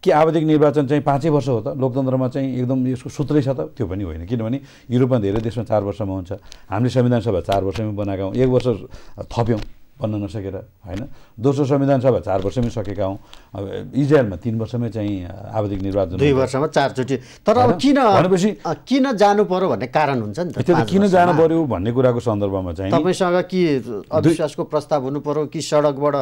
B: कि आवधिक निर्वाचन चाहिँ पाँचै वर्ष हो त लोकतन्त्रमा चाहिँ एकदम यसको सूत्रै छ त त्यो पनि होइन किनभने युरोपमा धेरै देशमा चार वर्षमा हुन्छ हामीले संविधान सभा चार वर्षमै बनाएका हौँ एक वर्ष थप्यौँ बन्न नसकेर होइन दोस्रो संविधान सभा चार वर्षमै सकेका हौँ अब इजरायलमा तिन वर्षमै चाहिँ आवधिक निर्वाचन दुई वर्षमा चारचोटि
A: तर अब किन भनेपछि किन जानु पर्यो भन्ने कारण हुन्छ नि त किन जानु पर्यो
B: भन्ने कुराको सन्दर्भमा चाहिँ
A: तपाईँसँग कि अविश्वासको प्रस्ताव हुनु पर्यो कि सडकबाट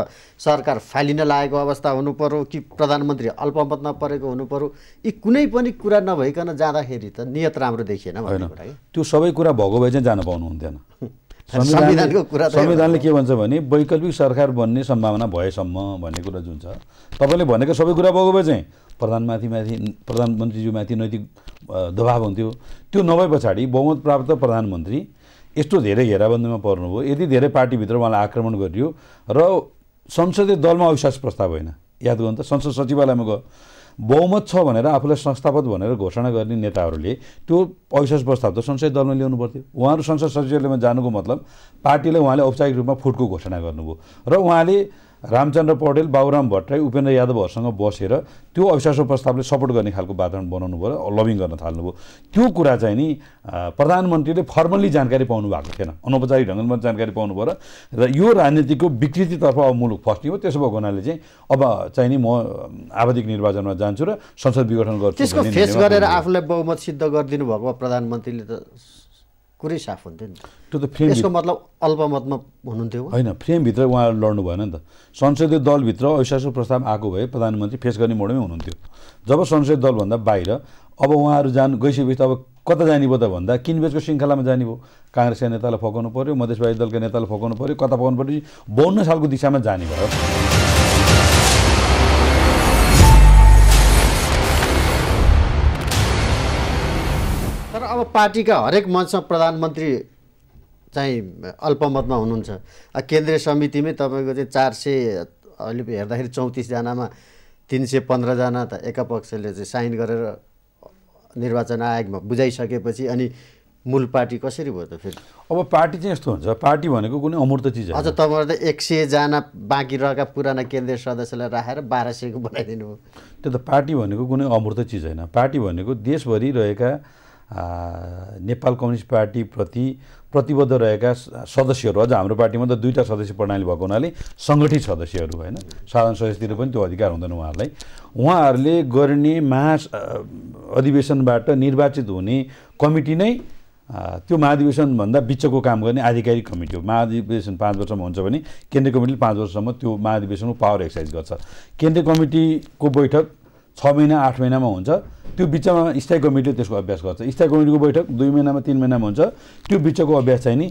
A: सरकार फालिन लागेको अवस्था हुनु पर्यो कि प्रधानमन्त्री अल्पमतमा परेको हुनु पर्यो यी कुनै पनि कुरा नभइकन जाँदाखेरि त नियत राम्रो देखिएन त्यो
B: सबै कुरा भएको भए चाहिँ जानु पाउनुहुन्थेन
A: संविधानको कुरा संविधानले
B: के भन्छ भने वैकल्पिक सरकार बन्ने सम्भावना भएसम्म भन्ने कुरा जुन छ तपाईँले भनेको सबै कुरा भएको भए चाहिँ प्रधानमाथि माथि प्रधानमन्त्रीज्यूमाथि नैतिक दबाव हुन्थ्यो त्यो नभए पछाडि बहुमत प्राप्त प्रधानमन्त्री यस्तो धेरै घेराबन्दीमा पर्नुभयो यति धेरै पार्टीभित्र उहाँलाई आक्रमण गरियो र संसदीय दलमा अविश्वास प्रस्ताव होइन याद गर्नु त संसद सचिवालयमा गयो बहुमत छ भनेर आफूलाई संस्थापक भनेर घोषणा गर्ने नेताहरूले त्यो अविश्वास प्रस्ताव त संसद दलमा ल्याउनु पर्थ्यो उहाँहरू संसद सचिवालयमा जानुको मतलब पार्टीले उहाँले औपचारिक रूपमा फुटको घोषणा गर्नुभयो र उहाँले रामचन्द्र पौडेल बाबुराम भट्टराई उपेन्द्र यादवहरूसँग बसेर त्यो अविश्वास प्रस्तावले सपोर्ट गर्ने खालको वातावरण बनाउनु भयो लभिङ गर्न थाल्नुभयो त्यो कुरा चाहिँ नि प्रधानमन्त्रीले फर्मल्ली जानकारी पाउनु भएको थिएन अनौपचारिक ढङ्गमा जानकारी पाउनु भयो र यो राजनीतिको विकृतितर्फ अब मुलुक फस्ने हो त्यसो भएको हुनाले चाहिँ अब चाहिँ नि म आवधिक निर्वाचनमा जान्छु र संसद विघटन गर्छु त्यसको फेस गरेर
A: आफूलाई बहुमत सिद्ध गरिदिनु भएको प्रधानमन्त्रीले त कुरै साफ हुन्थ्यो नि त्यो त फ्रेम यसको मतलब अल्पमतमा हुनुहुन्थ्यो
B: होइन फ्रेमभित्र उहाँ लड्नु भएन नि त संसदीय दलभित्र अविश्वासको प्रस्ताव आएको भए प्रधानमन्त्री फेस गर्ने मोडमै हुनुहुन्थ्यो जब संसदीय दलभन्दा बाहिर अब उहाँहरू जानु गइसकेपछि त अब कता जाने भयो त भन्दा किनबेचको श्रृङ्खलामा जाने भयो काङ्ग्रेसका नेतालाई फकाउनु पऱ्यो मधेसवादी दलका नेतालाई फकाउनु पऱ्यो कता फकाउनु पऱ्यो बाउन्न सालको दिशामा जाने भयो
A: पार्टीका हरेक मञ्चमा प्रधानमन्त्री चाहिँ अल्पमतमा हुनुहुन्छ केन्द्रीय समितिमै तपाईँको चाहिँ चार सय अहिले हेर्दाखेरि चौतिसजनामा तिन सय पन्ध्रजना त एकापक्षले चाहिँ साइन गरेर निर्वाचन आयोगमा बुझाइसकेपछि अनि मूल पार्टी कसरी भयो त फेरि अब
B: पार्टी चाहिँ यस्तो हुन्छ पार्टी भनेको कुनै अमूर्त चिज
A: अझ तपाईँहरू त एक सयजना बाँकी रहेका पुराना केन्द्रीय सदस्यलाई राखेर बाह्र सयको बनाइदिनु
B: त्यो त पार्टी भनेको कुनै अमूर्त चिज होइन पार्टी भनेको देशभरि रहेका नेपाल कम्युनिस्ट पार्टीप्रति प्रतिबद्ध रहेका सदस्यहरू अझ हाम्रो पार्टीमा त दुईवटा सदस्य प्रणाली भएको हुनाले सङ्गठित सदस्यहरू होइन साधारण सदस्यतिर पनि त्यो अधिकार हुँदैन उहाँहरूलाई उहाँहरूले गर्ने महा अधिवेशनबाट निर्वाचित हुने कमिटी नै त्यो महाधिवेशनभन्दा बिचको काम गर्ने आधिकारिक कमिटी हो महाधिवेशन पाँच वर्षमा हुन्छ भने केन्द्रीय कमिटीले पाँच वर्षसम्म त्यो महाधिवेशनको पावर एक्सर्साइज गर्छ केन्द्रीय कमिटीको बैठक छ महिना आठ महिनामा हुन्छ त्यो बिचमा स्थायी कमिटीले त्यसको अभ्यास गर्छ स्थायी कमिटीको बैठक दुई महिनामा तिन महिनामा हुन्छ त्यो बिचको अभ्यास चाहिँ नि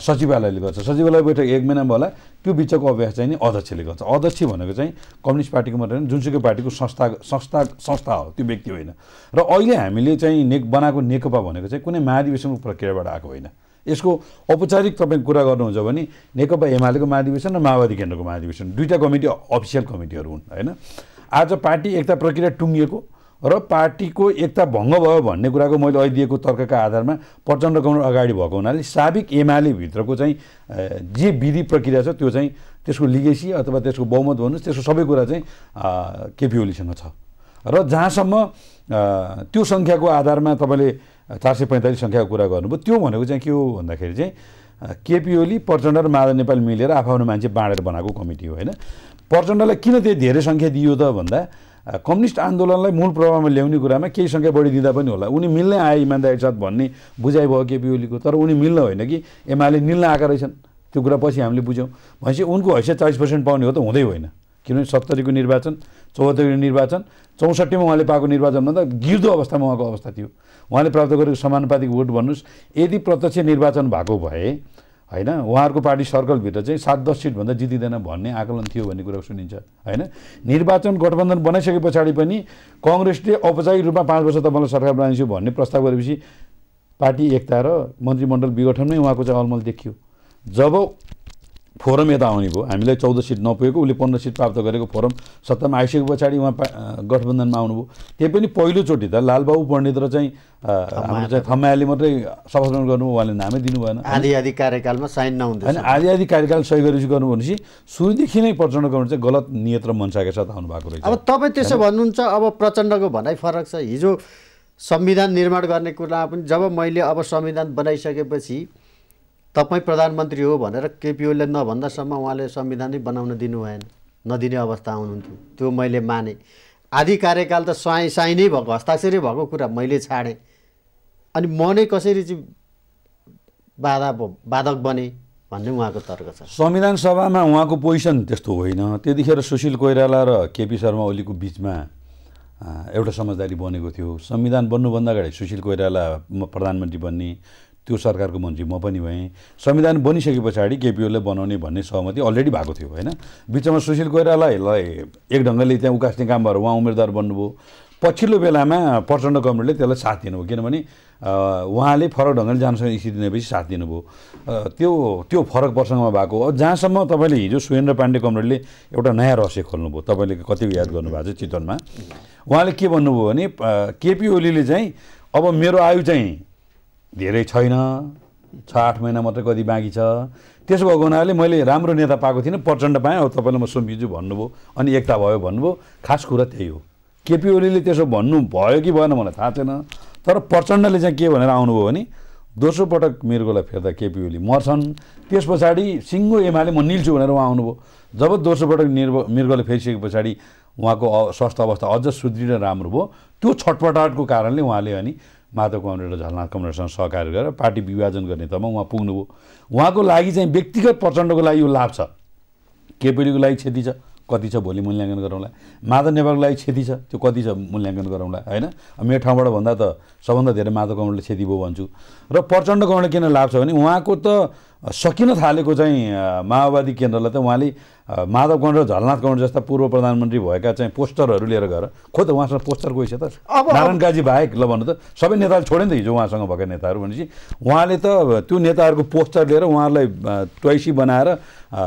B: सचिवालयले गर्छ सचिवालय बैठक एक महिनामा होला त्यो बिचको अभ्यास चाहिँ नि अध्यक्षले गर्छ अध्यक्ष भनेको चाहिँ कम्युनिस्ट पार्टीको मात्रै होइन जुनसुकै पार्टीको संस्था संस्था संस्था हो त्यो व्यक्ति होइन र अहिले हामीले चाहिँ नेक बनाएको नेकपा भनेको चाहिँ कुनै महाधिवेशनको प्रक्रियाबाट आएको होइन यसको औपचारिक तपाईँ कुरा गर्नुहुन्छ भने नेकपा एमालेको महाधिवेशन र माओवादी केन्द्रको महाधिवेशन दुईवटा कमिटी अफिसियल कमिटीहरू हुन् होइन आज पार्टी एकता प्रक्रिया टुङ्गिएको र पार्टीको एकता भङ्ग भयो भन्ने कुराको मैले अहिले दिएको तर्कका आधारमा प्रचण्ड कमल अगाडि भएको हुनाले साबिक एमाले भित्रको चाहिँ जे विधि प्रक्रिया छ त्यो चाहिँ त्यसको लिगेसी अथवा त्यसको बहुमत भन्नुहोस् त्यसको सबै कुरा चाहिँ केपी ओलीसँग छ र जहाँसम्म त्यो सङ्ख्याको आधारमा तपाईँले चार सय पैँतालिस सङ्ख्याको कुरा गर्नुभयो त्यो भनेको चाहिँ के हो भन्दाखेरि चाहिँ केपी ओली प्रचण्ड र माधव नेपाल मिलेर आफ्नो मान्छे बाँडेर बनाएको कमिटी हो होइन प्रचण्डलाई किन त्यही धेरै सङ्ख्या दियो त भन्दा कम्युनिस्ट आन्दोलनलाई मूल प्रभावमा ल्याउने कुरामा केही सङ्ख्या बढी दिँदा पनि होला उनी मिल्नै आए इमान्दारी साथ भन्ने बुझाइ भयो केपी ओलीको तर उनी मिल्न होइन कि एमाले मिल्न आएका रहेछन् त्यो कुरा पछि हामीले बुझ्यौँ भनेपछि उनको हैसियत चालिस पर्सेन्ट पाउने हो त हुँदै होइन किनभने सत्तरीको निर्वाचन चौहत्तरीको निर्वाचन चौसठीमा उहाँले पाएको निर्वाचनमा त गिर्दो अवस्थामा उहाँको अवस्था थियो उहाँले प्राप्त गरेको समानुपातिक भोट भन्नुहोस् यदि प्रत्यक्ष निर्वाचन भएको भए होइन उहाँहरूको पार्टी सर्कलभित्र चाहिँ सात दस सिटभन्दा जितिँदैन भन्ने आकलन थियो भन्ने कुरा सुनिन्छ होइन निर्वाचन गठबन्धन बनाइसके पछाडि पनि कङ्ग्रेसले औपचारिक रूपमा पाँच वर्ष तपाईँलाई सरकार बनाइदिन्छु भन्ने प्रस्ताव गरेपछि पार्टी एकता र मन्त्रीमण्डल नै उहाँको चाहिँ अलमल देखियो जब फोरम यता आउने भयो हामीलाई चौध सिट नपुगेको उसले पन्ध्र सिट प्राप्त गरेको फोरम सत्तामा आइसके पछाडि उहाँ गठबन्धनमा आउनुभयो त्यही पनि पहिलोचोटि त लालबाबु पण्डित र चाहिँ हाम्रो चाहिँ थम्मायाले मात्रै सफाकरण गर्नु उहाँले नामै दिनु भएन आदि आदि
A: कार्यकालमा साइन नहुँदैन
B: होइन आधी आधी कार्यकाल सही गरेपछि गर्नु भनेपछि सुरुदेखि नै प्रचण्ड गर्नु चाहिँ गलत नियत र मनसाका साथ आउनु भएको रहेछ अब
A: तपाईँ त्यसो भन्नुहुन्छ अब प्रचण्डको भनाइ फरक छ हिजो संविधान निर्माण गर्ने कुरामा पनि जब मैले अब संविधान बनाइसकेपछि तपाईँ प्रधानमन्त्री हो भनेर केपिओले नभन्दासम्म उहाँले संविधान नै बनाउन दिनु भएन नदिने अवस्था आउनुहुन्थ्यो त्यो मैले माने आदि कार्यकाल त साई साई नै भएको हस्ताक्षरै भएको कुरा मैले छाडेँ अनि म नै कसरी चाहिँ बाधा बाधक बने भन्ने उहाँको तर्क छ
B: संविधान सभामा उहाँको पोजिसन त्यस्तो होइन त्यतिखेर सुशील कोइराला र केपी शर्मा ओलीको बिचमा एउटा समझदारी बनेको थियो संविधान बन्नुभन्दा अगाडि सुशील कोइराला प्रधानमन्त्री बन्ने त्यो सरकारको मन्त्री म पनि भएँ संविधान बनिसके पछाडि केपिओले बनाउने भन्ने सहमति अलरेडी भएको थियो होइन बिचमा सुशील ल एक ढङ्गले त्यहाँ उकास्ने काम भएर उहाँ उम्मेदवार बन्नुभयो पछिल्लो बेलामा प्रचण्ड कमरेडले त्यसलाई साथ दिनुभयो किनभने उहाँले फरक ढङ्गले जानसँग स्थिति दिनेपछि साथ दिनुभयो त्यो त्यो फरक प्रसङ्गमा भएको हो जहाँसम्म तपाईँले हिजो सुरेन्द्र पाण्डे कमरेडले एउटा नयाँ रहस्य खोल्नुभयो तपाईँले कति याद गर्नुभएको छ चितवनमा उहाँले के भन्नुभयो भने केपी ओलीले चाहिँ अब मेरो आयु चाहिँ धेरै छैन छ आठ महिना मात्रै कति बाँकी छ त्यसो भएको हुनाले मैले राम्रो नेता पाएको थिइनँ प्रचण्ड पाएँ अब तपाईँलाई म सुम्बिजु भन्नुभयो अनि एकता भयो भन्नुभयो खास कुरा त्यही हो केपी ओलीले त्यसो भन्नु भयो कि भएन मलाई थाहा छैन तर प्रचण्डले चाहिँ के भनेर आउनुभयो भने दोस्रो पटक मिर्गोलाई फेर्दा केपी ओली मर्छन् त्यस पछाडि सिङ्गो एमाले म निल्छु भनेर उहाँ आउनुभयो जब दोस्रो पटक निर्भ मिर्गोले फेरिसके पछाडि उहाँको स्वास्थ्य अवस्था अझ सुदृढ राम्रो भयो त्यो छटपटाटको कारणले उहाँले अनि माधव कमरेड र झलनाथ कमरेडसँग सहकार्य गरेर पार्टी विभाजन गर्ने तमा उहाँ पुग्नुभयो उहाँको लागि चाहिँ व्यक्तिगत प्रचण्डको लागि यो लाभ छ केपिडीको लागि क्षति छ कति छ भोलि मूल्याङ्कन गरौँला माधव नेपालको लागि क्षति छ त्यो कति छ मूल्याङ्कन गरौँला होइन मेरो ठाउँबाट भन्दा त सबभन्दा धेरै माधव कमरेडले क्षति भयो भन्छु र प्रचण्ड कमरेड किन लाभ छ भने उहाँको त सकिन थालेको चाहिँ माओवादी केन्द्रलाई त उहाँले माधव कण्ड र झलनाथ कण्ड जस्ता पूर्व प्रधानमन्त्री भएका चाहिँ पोस्टरहरू लिएर गएर खो त उहाँसँग पोस्टर गएछ त नारायण काजी बाहेक ल भन्नु त सबै नेताले छोड्यो नि त हिजो उहाँसँग भएका नेताहरू भनेपछि उहाँले त त्यो नेताहरूको पोस्टर लिएर उहाँहरूलाई ट्वाइसी बनाएर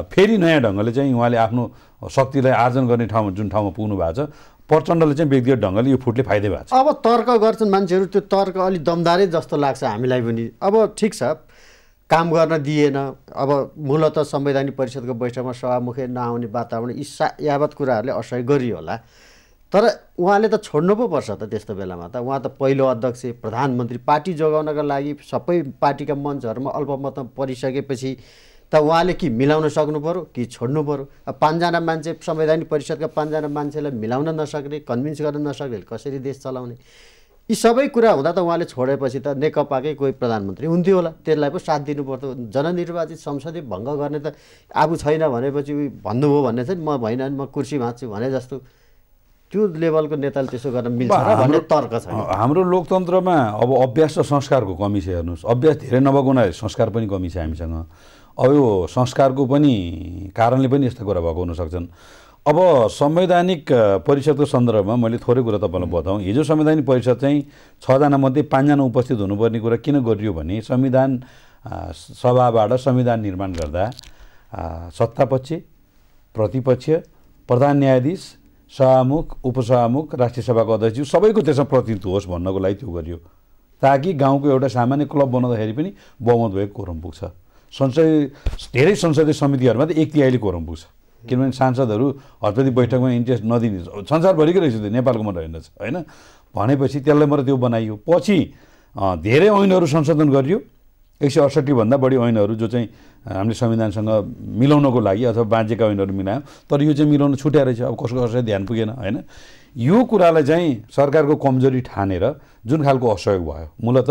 B: फेरि नयाँ ढङ्गले चाहिँ उहाँले आफ्नो शक्तिलाई आर्जन गर्ने ठाउँ जुन ठाउँमा पुग्नु भएको छ प्रचण्डले चाहिँ व्यक्तिगत ढङ्गले यो फुटले फाइदै भएको
A: छ अब तर्क गर्छन् मान्छेहरू त्यो तर्क अलिक दमदारै जस्तो लाग्छ हामीलाई पनि अब ठिक छ काम गर्न दिएन अब मूलत संवैधानिक परिषदको बैठकमा सभामुखी नआउने वातावरण यी सा यावत कुराहरूले असहयोग गरियो होला तर उहाँले त छोड्नु पो पर्छ त त्यस्तो बेलामा त उहाँ त पहिलो अध्यक्ष प्रधानमन्त्री पार्टी जोगाउनका लागि सबै पार्टीका मञ्चहरूमा अल्पमतमा परिसकेपछि त उहाँले कि मिलाउन सक्नु पऱ्यो कि छोड्नु पऱ्यो अब पाँचजना मान्छे संवैधानिक परिषदका पाँचजना मान्छेलाई मिलाउन नसक्ने कन्भिन्स गर्न नसक्ने कसरी देश चलाउने यी सबै कुरा हुँदा त उहाँले छोडेपछि त नेकपाकै कोही प्रधानमन्त्री हुन्थ्यो होला त्यसलाई पो साथ दिनुपर्थ्यो जननिर्वाचित संसदीय भङ्ग गर्ने त आबु छैन भनेपछि भन्नुभयो भन्ने चाहिँ म भएन म कुर्सी भाँच्छु भने जस्तो त्यो लेभलको नेताले त्यसो गर्न मिल्छ भन्ने तर्क छ
B: हाम्रो लोकतन्त्रमा अब अभ्यास र संस्कारको कमी छ हेर्नुहोस् अभ्यास धेरै नभएको हुनाले संस्कार पनि कमी छ हामीसँग अब यो संस्कारको पनि कारणले पनि यस्तो कुरा भएको हुनसक्छन् अब संवैधानिक परिषदको सन्दर्भमा मैले थोरै कुरा तपाईँलाई बताउँ हिजो संवैधानिक परिषद चाहिँ छजनामध्ये पाँचजना उपस्थित हुनुपर्ने कुरा किन गरियो भने संविधान सभाबाट संविधान निर्माण गर्दा सत्तापक्ष प्रतिपक्ष प्रधान न्यायाधीश सभामुख उपसभामुख राष्ट्रिय सभाको अध्यक्ष सबैको त्यसमा प्रतिनिधित्व होस् भन्नको लागि त्यो गरियो ताकि गाउँको एउटा सामान्य क्लब बनाउँदाखेरि पनि बहुमत भएको कोरम पुग्छ संसदीय धेरै संसदीय समितिहरूमा त एक तिहाईले कोरम पुग्छ किनभने सांसदहरू हजपति बैठकमा इन्ट्रेस्ट नदिने संसारभरिकै रहेछ त्यो नेपालको मात्रै होइन होइन भनेपछि त्यसलाई मात्रै त्यो बनाइयो पछि धेरै ऐनहरू संशोधन गरियो एक सय अडसट्ठीभन्दा बढी ऐनहरू जो चाहिँ हामीले संविधानसँग मिलाउनको लागि अथवा बाँचेका ऐनहरू मिलायौँ तर यो चाहिँ मिलाउन छुट्या रहेछ अब कसको कसै ध्यान पुगेन होइन यो कुरालाई चाहिँ सरकारको कमजोरी ठानेर जुन खालको असहयोग भयो मूलत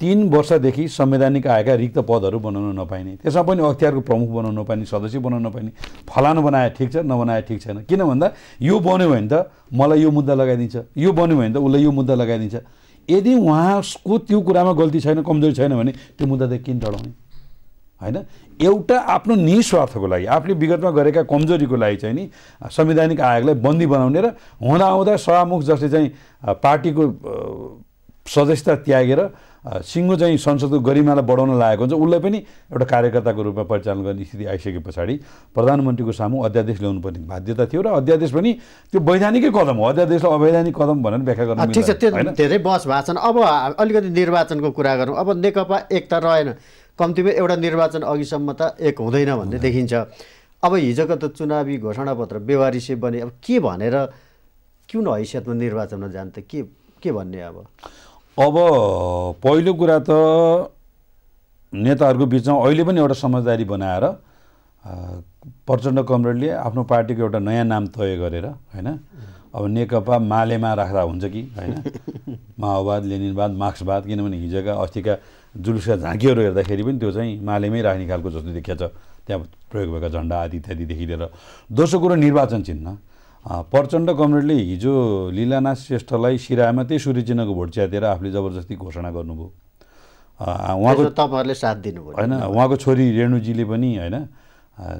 B: तिन वर्षदेखि संवैधानिक आएका रिक्त पदहरू बनाउन नपाइने त्यसमा पनि अख्तियारको प्रमुख बनाउन नपाइने सदस्य बनाउन नपाइने फलानु बनाए ठिक छ नबनाए ठिक छैन किन भन्दा यो बन्यो भने त मलाई यो मुद्दा लगाइदिन्छ यो बन्यो भने त उसलाई यो मुद्दा लगाइदिन्छ यदि उहाँको त्यो कुरामा गल्ती छैन कमजोरी छैन भने त्यो मुद्दा त किन डढाउने होइन एउटा आफ्नो निस्वार्थको लागि आफूले विगतमा गरेका कमजोरीको लागि चाहिँ नि संवैधानिक आयोगलाई बन्दी बनाउने र हुँदाहुँदा सभामुख जसले चाहिँ पार्टीको सदस्यता त्यागेर सिङ्गो चाहिँ संसदको गरिमालाई बढाउन लागेको हुन्छ उसलाई पनि एउटा कार्यकर्ताको रूपमा परिचालन गर्ने स्थिति आइसके पछाडि प्रधानमन्त्रीको सामु अध्यादेश ल्याउनुपर्ने
A: बाध्यता थियो र अध्यादेश पनि त्यो वैधानिकै कदम हो अध्यादेशलाई अवैधानिक कदम भनेर व्याख्या गर्नु ठिक छ त्यो धेरै बहस भएको छन् अब अलिकति निर्वाचनको कुरा गरौँ अब नेकपा एकता रहेन कम्तीमा एउटा निर्वाचन अघिसम्म त एक हुँदैन भन्ने देखिन्छ अब हिजोको त चुनावी घोषणापत्र व्यवहारिसे बने अब के भनेर किन हैसियतमा निर्वाचनमा त के के भन्ने अब अब पहिलो कुरा त
B: नेताहरूको बिचमा अहिले पनि एउटा समझदारी बनाएर प्रचण्ड कमरेडले आफ्नो पार्टीको एउटा नयाँ नाम तय गरेर होइन अब नेकपा मालेमा राख्दा हुन्छ कि होइन माओवाद लेनिनवाद मार्क्सवाद किनभने हिजोका अस्तिका जुलुसका झाँकीहरू हेर्दाखेरि पनि त्यो चाहिँ मालेमै राख्ने खालको जस्तो देखिया छ त्यहाँ प्रयोग भएका झन्डा आदि इत्यादिदेखि लिएर दोस्रो कुरो निर्वाचन चिन्ह प्रचण्ड कमरेडले हिजो लीलानाथ श्रेष्ठलाई सिरामा त्यही सूर्यचिन्हको भोट च्यातेर आफूले जबरजस्ती घोषणा गर्नुभयो उहाँको
A: तपाईँहरूले साथ दिनुभयो
B: होइन उहाँको छोरी रेणुजीले पनि होइन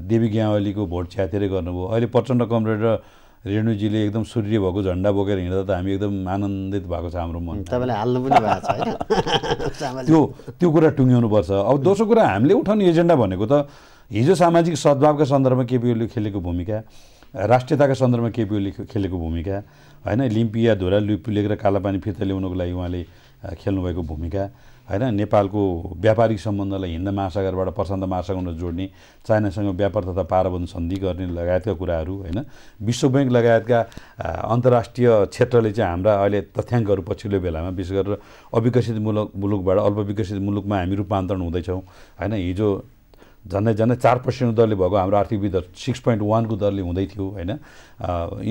B: देवी ग्यावलीको भोट च्यातेरै गर्नुभयो अहिले प्रचण्ड कमरेड र रेणुजीले एकदम सूर्य भएको झन्डा बोकेर हिँड्दा त हामी एकदम आनन्दित भएको छ हाम्रो मन
A: तपाईँले हाल्नु पनि भएको छ त्यो
B: त्यो कुरा टुङ्ग्याउनुपर्छ अब दोस्रो कुरा हामीले उठाउने एजेन्डा भनेको त हिजो सामाजिक सद्भावका सन्दर्भमा केपिओले खेलेको भूमिका राष्ट्रियताका सन्दर्भमा केपी ओलीले खेलेको भूमिका होइन लिम्पिया धुरा लुपुलेक र कालापानी फिर्ता ल्याउनुको लागि उहाँले खेल्नुभएको भूमिका होइन नेपालको व्यापारिक सम्बन्धलाई हिन्द महासागरबाट प्रशान्त महासागरमा जोड्ने चाइनासँग व्यापार तथा पारबन्ध सन्धि गर्ने लगायतका कुराहरू होइन विश्व ब्याङ्क लगायतका अन्तर्राष्ट्रिय क्षेत्रले चाहिँ हाम्रा अहिले तथ्याङ्कहरू पछिल्लो बेलामा विशेष गरेर अविकसित मुलुक मुलुकबाट अल्पविकसित मुलुकमा हामी रूपान्तरण हुँदैछौँ होइन हिजो झन्डै झन्डै चार पर्सेन्टको दरले भएको हाम्रो आर्थिक वृद्धि सिक्स पोइन्ट वानको दरले हुँदै थियो होइन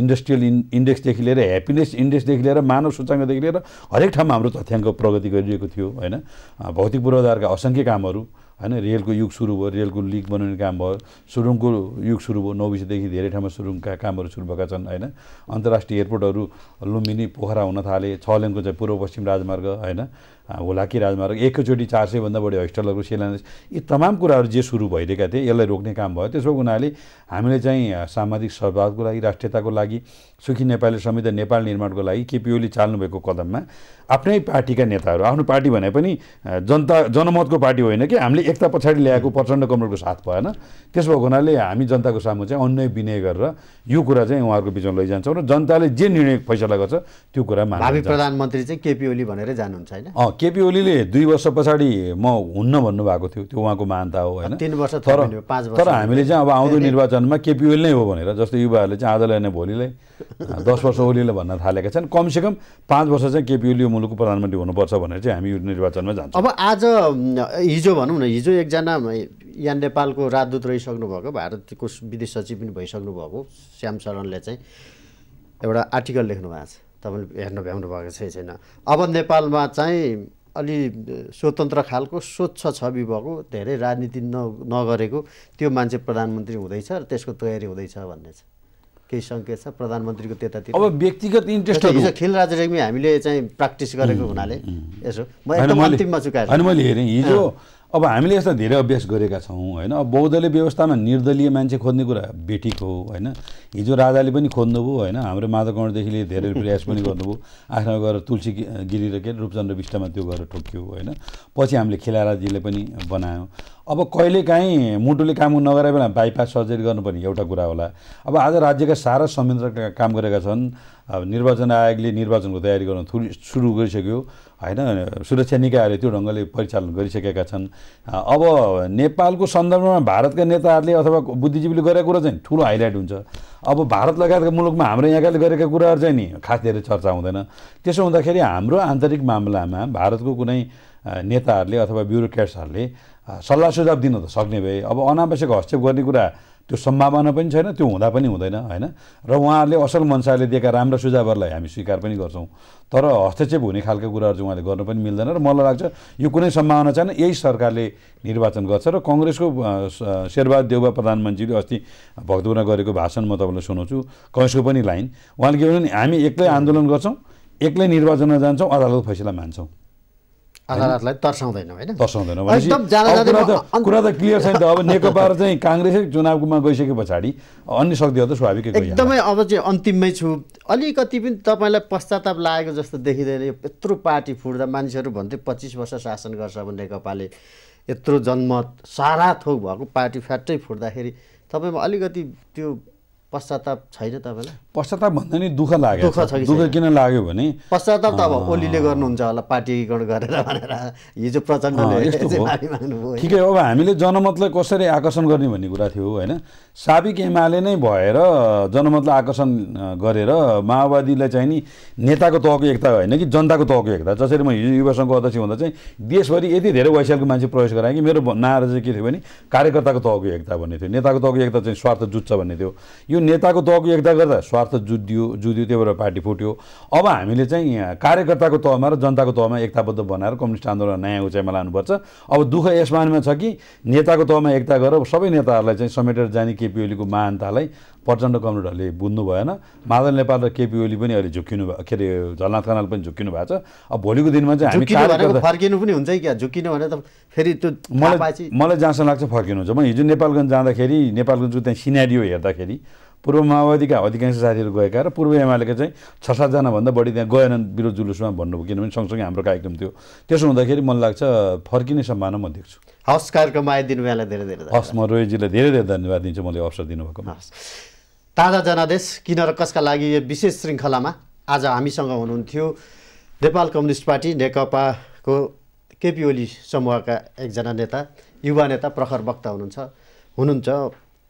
B: इन्डस्ट्रियल इन इन्डेक्सदेखि लिएर ह्याप्पिनेस इन्डेक्सदेखि लिएर मानव सूचाङ्कदेखि लिएर हरेक ठाउँमा हाम्रो तथ्याङ्क प्रगति गरिरहेको थियो होइन भौतिक पूर्वाधारका असङ्ख्य कामहरू होइन रेलको युग सुरु भयो रेलको लिग बनाउने काम भयो सुरुङको युग सुरु भयो नौबिसदेखि धेरै ठाउँमा सुरुङका कामहरू सुरु भएका छन् होइन अन्तर्राष्ट्रिय एयरपोर्टहरू लुम्बिनी पोखरा हुन थाले छ लेनको चाहिँ पूर्व पश्चिम राजमार्ग होइन होला कि राजमार्ग एकैचोटि चार सयभन्दा बढी हस्टलहरू शिलान्यास यी तमाम कुराहरू जे सुरु भइरहेका थिए यसलाई रोक्ने काम भयो त्यसो हुनाले हामीले चाहिँ सामाजिक सद्भावको लागि राष्ट्रियताको लागि सुखी नेपाली समृद्ध नेपाल निर्माणको लागि केपी ओली चाल्नुभएको कदममा आफ्नै पार्टीका नेताहरू आफ्नो पार्टी भने पनि जनता जनमतको पार्टी होइन कि हामीले एकता पछाडि ल्याएको प्रचण्ड कमलको साथ भएन त्यसो भएको हुनाले हामी जनताको सामु चाहिँ अन्य विनय गरेर यो कुरा चाहिँ उहाँहरूको बिचमा लैजान्छौँ र जनताले जे निर्णय फैसला गर्छ त्यो कुरा
A: प्रधानमन्त्री चाहिँ केपी ओली भनेर जानुहुन्छ होइन
B: केपी ओलीले दुई वर्ष पछाडि म हुन्न भन्नुभएको थियो त्यो उहाँको मान्यता हो होइन तिन
A: वर्ष तर तर हामीले चाहिँ अब आउँदो
B: निर्वाचनमा केपी ओली नै हो भनेर जस्तो युवाहरूले चाहिँ आजलाई नै भोलिलाई दस वर्ष ओलीले भन्न थालेका छन् कमसेकम पाँच वर्ष चाहिँ केपी ओली मुलुकको प्रधानमन्त्री हुनुपर्छ भनेर चाहिँ हामी यो निर्वाचनमा जान्छौँ
A: अब आज हिजो भनौँ न हिजो एकजना यहाँ नेपालको राजदूत रहिसक्नु भएको भारतको विदेश सचिव पनि भइसक्नु भएको श्याम शरणले चाहिँ एउटा आर्टिकल लेख्नु भएको छ तपाईँले हेर्न भ्याउनु भएको छैन अब नेपालमा चाहिँ अलि स्वतन्त्र खालको स्वच्छ छवि भएको धेरै राजनीति न नगरेको त्यो मान्छे प्रधानमन्त्री हुँदैछ र त्यसको तयारी हुँदैछ भन्ने छ केही सङ्केत छ प्रधानमन्त्रीको त्यतातिर अब व्यक्तिगत इन्ट्रेस्ट हिजो खेलराज रेग्मी हामीले चाहिँ प्र्याक्टिस गरेको हुनाले यसो म एकदम अन्तिममा चुकाएर मैले हेरेँ हिजो
B: अब हामीले यसलाई धेरै अभ्यास गरेका छौँ होइन अब बौद्धले व्यवस्थामा निर्दलीय मान्छे खोज्ने कुरा बेटिक हो होइन हिजो राजाले पनि खोज्नुभयो होइन हाम्रो लिएर धेरै प्रयास पनि गर्नुभयो आखिरमा गएर तुलसी गिरी र के रूपचन्द्र विष्टमा त्यो गएर ठोक्यो होइन पछि हामीले खेलाराजीले पनि बनायौँ अब कहिलेकाहीँ मुटुले काम नगरे बेला बाइपास सर्जरी गर्नुपर्ने एउटा कुरा होला अब आज राज्यका सारा संयन्त्र काम गरेका छन् अब निर्वाचन आयोगले निर्वाचनको तयारी गर्न सुरु गरिसक्यो होइन सुरक्षा निकायहरूले त्यो ढङ्गले परिचालन गरिसकेका छन् अब नेपालको सन्दर्भमा भारतका नेताहरूले अथवा बुद्धिजीवीले गरेका कुरा चाहिँ ठुलो हाइलाइट हुन्छ अब भारत लगायतका मुलुकमा हाम्रो यहाँकाले गरेका कुराहरू चाहिँ नि खास धेरै चर्चा हुँदैन त्यसो हुँदाखेरि हाम्रो आन्तरिक मामलामा भारतको कुनै नेताहरूले अथवा ब्युरोक्रेट्सहरूले सल्लाह सुझाव दिन त सक्ने भए अब अनावश्यक हस्तक्षेप गर्ने कुरा त्यो सम्भावना पनि छैन त्यो हुँदा पनि हुँदैन होइन र उहाँहरूले असल मनसाले दिएका राम्रा सुझावहरूलाई हामी स्वीकार पनि गर्छौँ तर हस्तक्षेप हुने खालको कुराहरू चाहिँ उहाँले गर्नु पनि मिल्दैन र मलाई लाग्छ यो कुनै सम्भावना छैन यही सरकारले निर्वाचन गर्छ र कङ्ग्रेसको शेरबहादुर देउबा प्रधानमन्त्रीले अस्ति भक्तपुरमा गरेको भाषण म तपाईँलाई सुनाउँछु कङ्ग्रेसको पनि लाइन उहाँले के भन्यो भने हामी एक्लै आन्दोलन गर्छौँ एक्लै निर्वाचनमा जान्छौँ अदालतको फैसला मान्छौँ
A: अदालतलाई तर्साउँदैन होइन कुरा त क्लियर छैन त अब नेकपा चाहिँ काङ्ग्रेसै
B: चुनावमा गइसके पछाडि अन्य शक्तिहरू त स्वाभाविक एकदमै
A: अब चाहिँ अन्तिममै छु अलिकति पनि तपाईँलाई पश्चाताप लागेको जस्तो देखिँदैन यो यत्रो पार्टी फुट्दा मानिसहरू भन्थे पच्चिस वर्ष शासन गर्छ अब नेकपाले यत्रो जनमत सारा थोक भएको पार्टी फ्याट्टै फुट्दाखेरि तपाईँमा अलिकति त्यो पश्चाताप छैन तपाईँलाई पश्चाताप भन्दा नि दुःख लाग्यो दुःख छ दुःख किन
B: लाग्यो भने पश्चाताप त अब ओलीले
A: गर्नुहुन्छ होला पार्टीकरण गरेर भनेर हिजो प्रचण्डले ठिकै अब हामीले
B: जनमतलाई कसरी आकर्षण गर्ने भन्ने कुरा थियो होइन साबिक एमाले नै भएर जनमतलाई आकर्षण गरेर माओवादीलाई चाहिँ नि नेताको तहको एकता होइन कि जनताको तहको एकता जसरी म हिजो युवा सङ्घको अध्यक्ष हुँदा चाहिँ देशभरि यति धेरै वैशालको मान्छे प्रवेश गराएँ कि मेरो नारा चाहिँ के थियो भने कार्यकर्ताको तहको एकता भन्ने थियो नेताको तहको एकता चाहिँ स्वार्थ जुत्छ भन्ने थियो यो यो नेताको तहको एकता गर्दा स्वार्थ जुद्यो जुद्यो त्यही भएर पार्टी फुट्यो अब हामीले चाहिँ कार्यकर्ताको तहमा र जनताको तहमा एकताबद्ध बनाएर कम्युनिस्ट आन्दोलन नयाँ उचाइमा लानुपर्छ अब दुःख यस मानमा छ कि नेताको तहमा एकता गरेर सबै नेताहरूलाई चाहिँ समेटेर जाने केपी ओलीको महानतालाई प्रचण्ड कमरेडहरूले बुझ्नु भएन माधव नेपाल र केपी ओली पनि अहिले झुक्किनु भयो के अरे झलनाथ खनाल पनि झुक्किनु भएको छ अब भोलिको दिनमा चाहिँ हामी
A: फर्किनु पनि हुन्छ कि झुक्किनु भने त
B: फेरि त्यो मलाई मलाई जहाँसम्म लाग्छ फर्किनु हुन्छ म हिजो नेपालगञ्ज जाँदाखेरि नेपालगञ्जको त्यहाँ सिनेरियो हेर्दाखेरि पूर्व माओवादीका अधिकांश साथीहरू गएका र पूर्व एमालेका चाहिँ छ सातजनाभन्दा बढी त्यहाँ गएनन् विरोध जुलुसमा भन्नुभयो किनभने सँगसँगै हाम्रो कार्यक्रम थियो त्यसो हुँदाखेरि मन लाग्छ फर्किने सम्भावना म देख्छु हस् कार्यक्रममा
A: आइदिनु यहाँलाई धेरै धेरै हस् म रोहितजीलाई
B: धेरै धेरै धन्यवाद दिन्छु मैले अवसर दिनुभएको हस्
A: ताजा जनादेश किन र कसका लागि यो विशेष श्रृङ्खलामा आज हामीसँग हुनुहुन्थ्यो नेपाल कम्युनिस्ट पार्टी नेकपाको केपी ओली समूहका एकजना नेता युवा नेता प्रखर वक्ता हुनुहुन्छ हुनुहुन्छ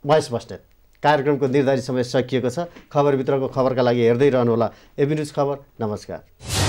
A: महेश बस्नेत कार्यक्रमको निर्धारित समय सकिएको छ खबरभित्रको खबरका लागि हेर्दै रहनुहोला एबी न्युज खबर नमस्कार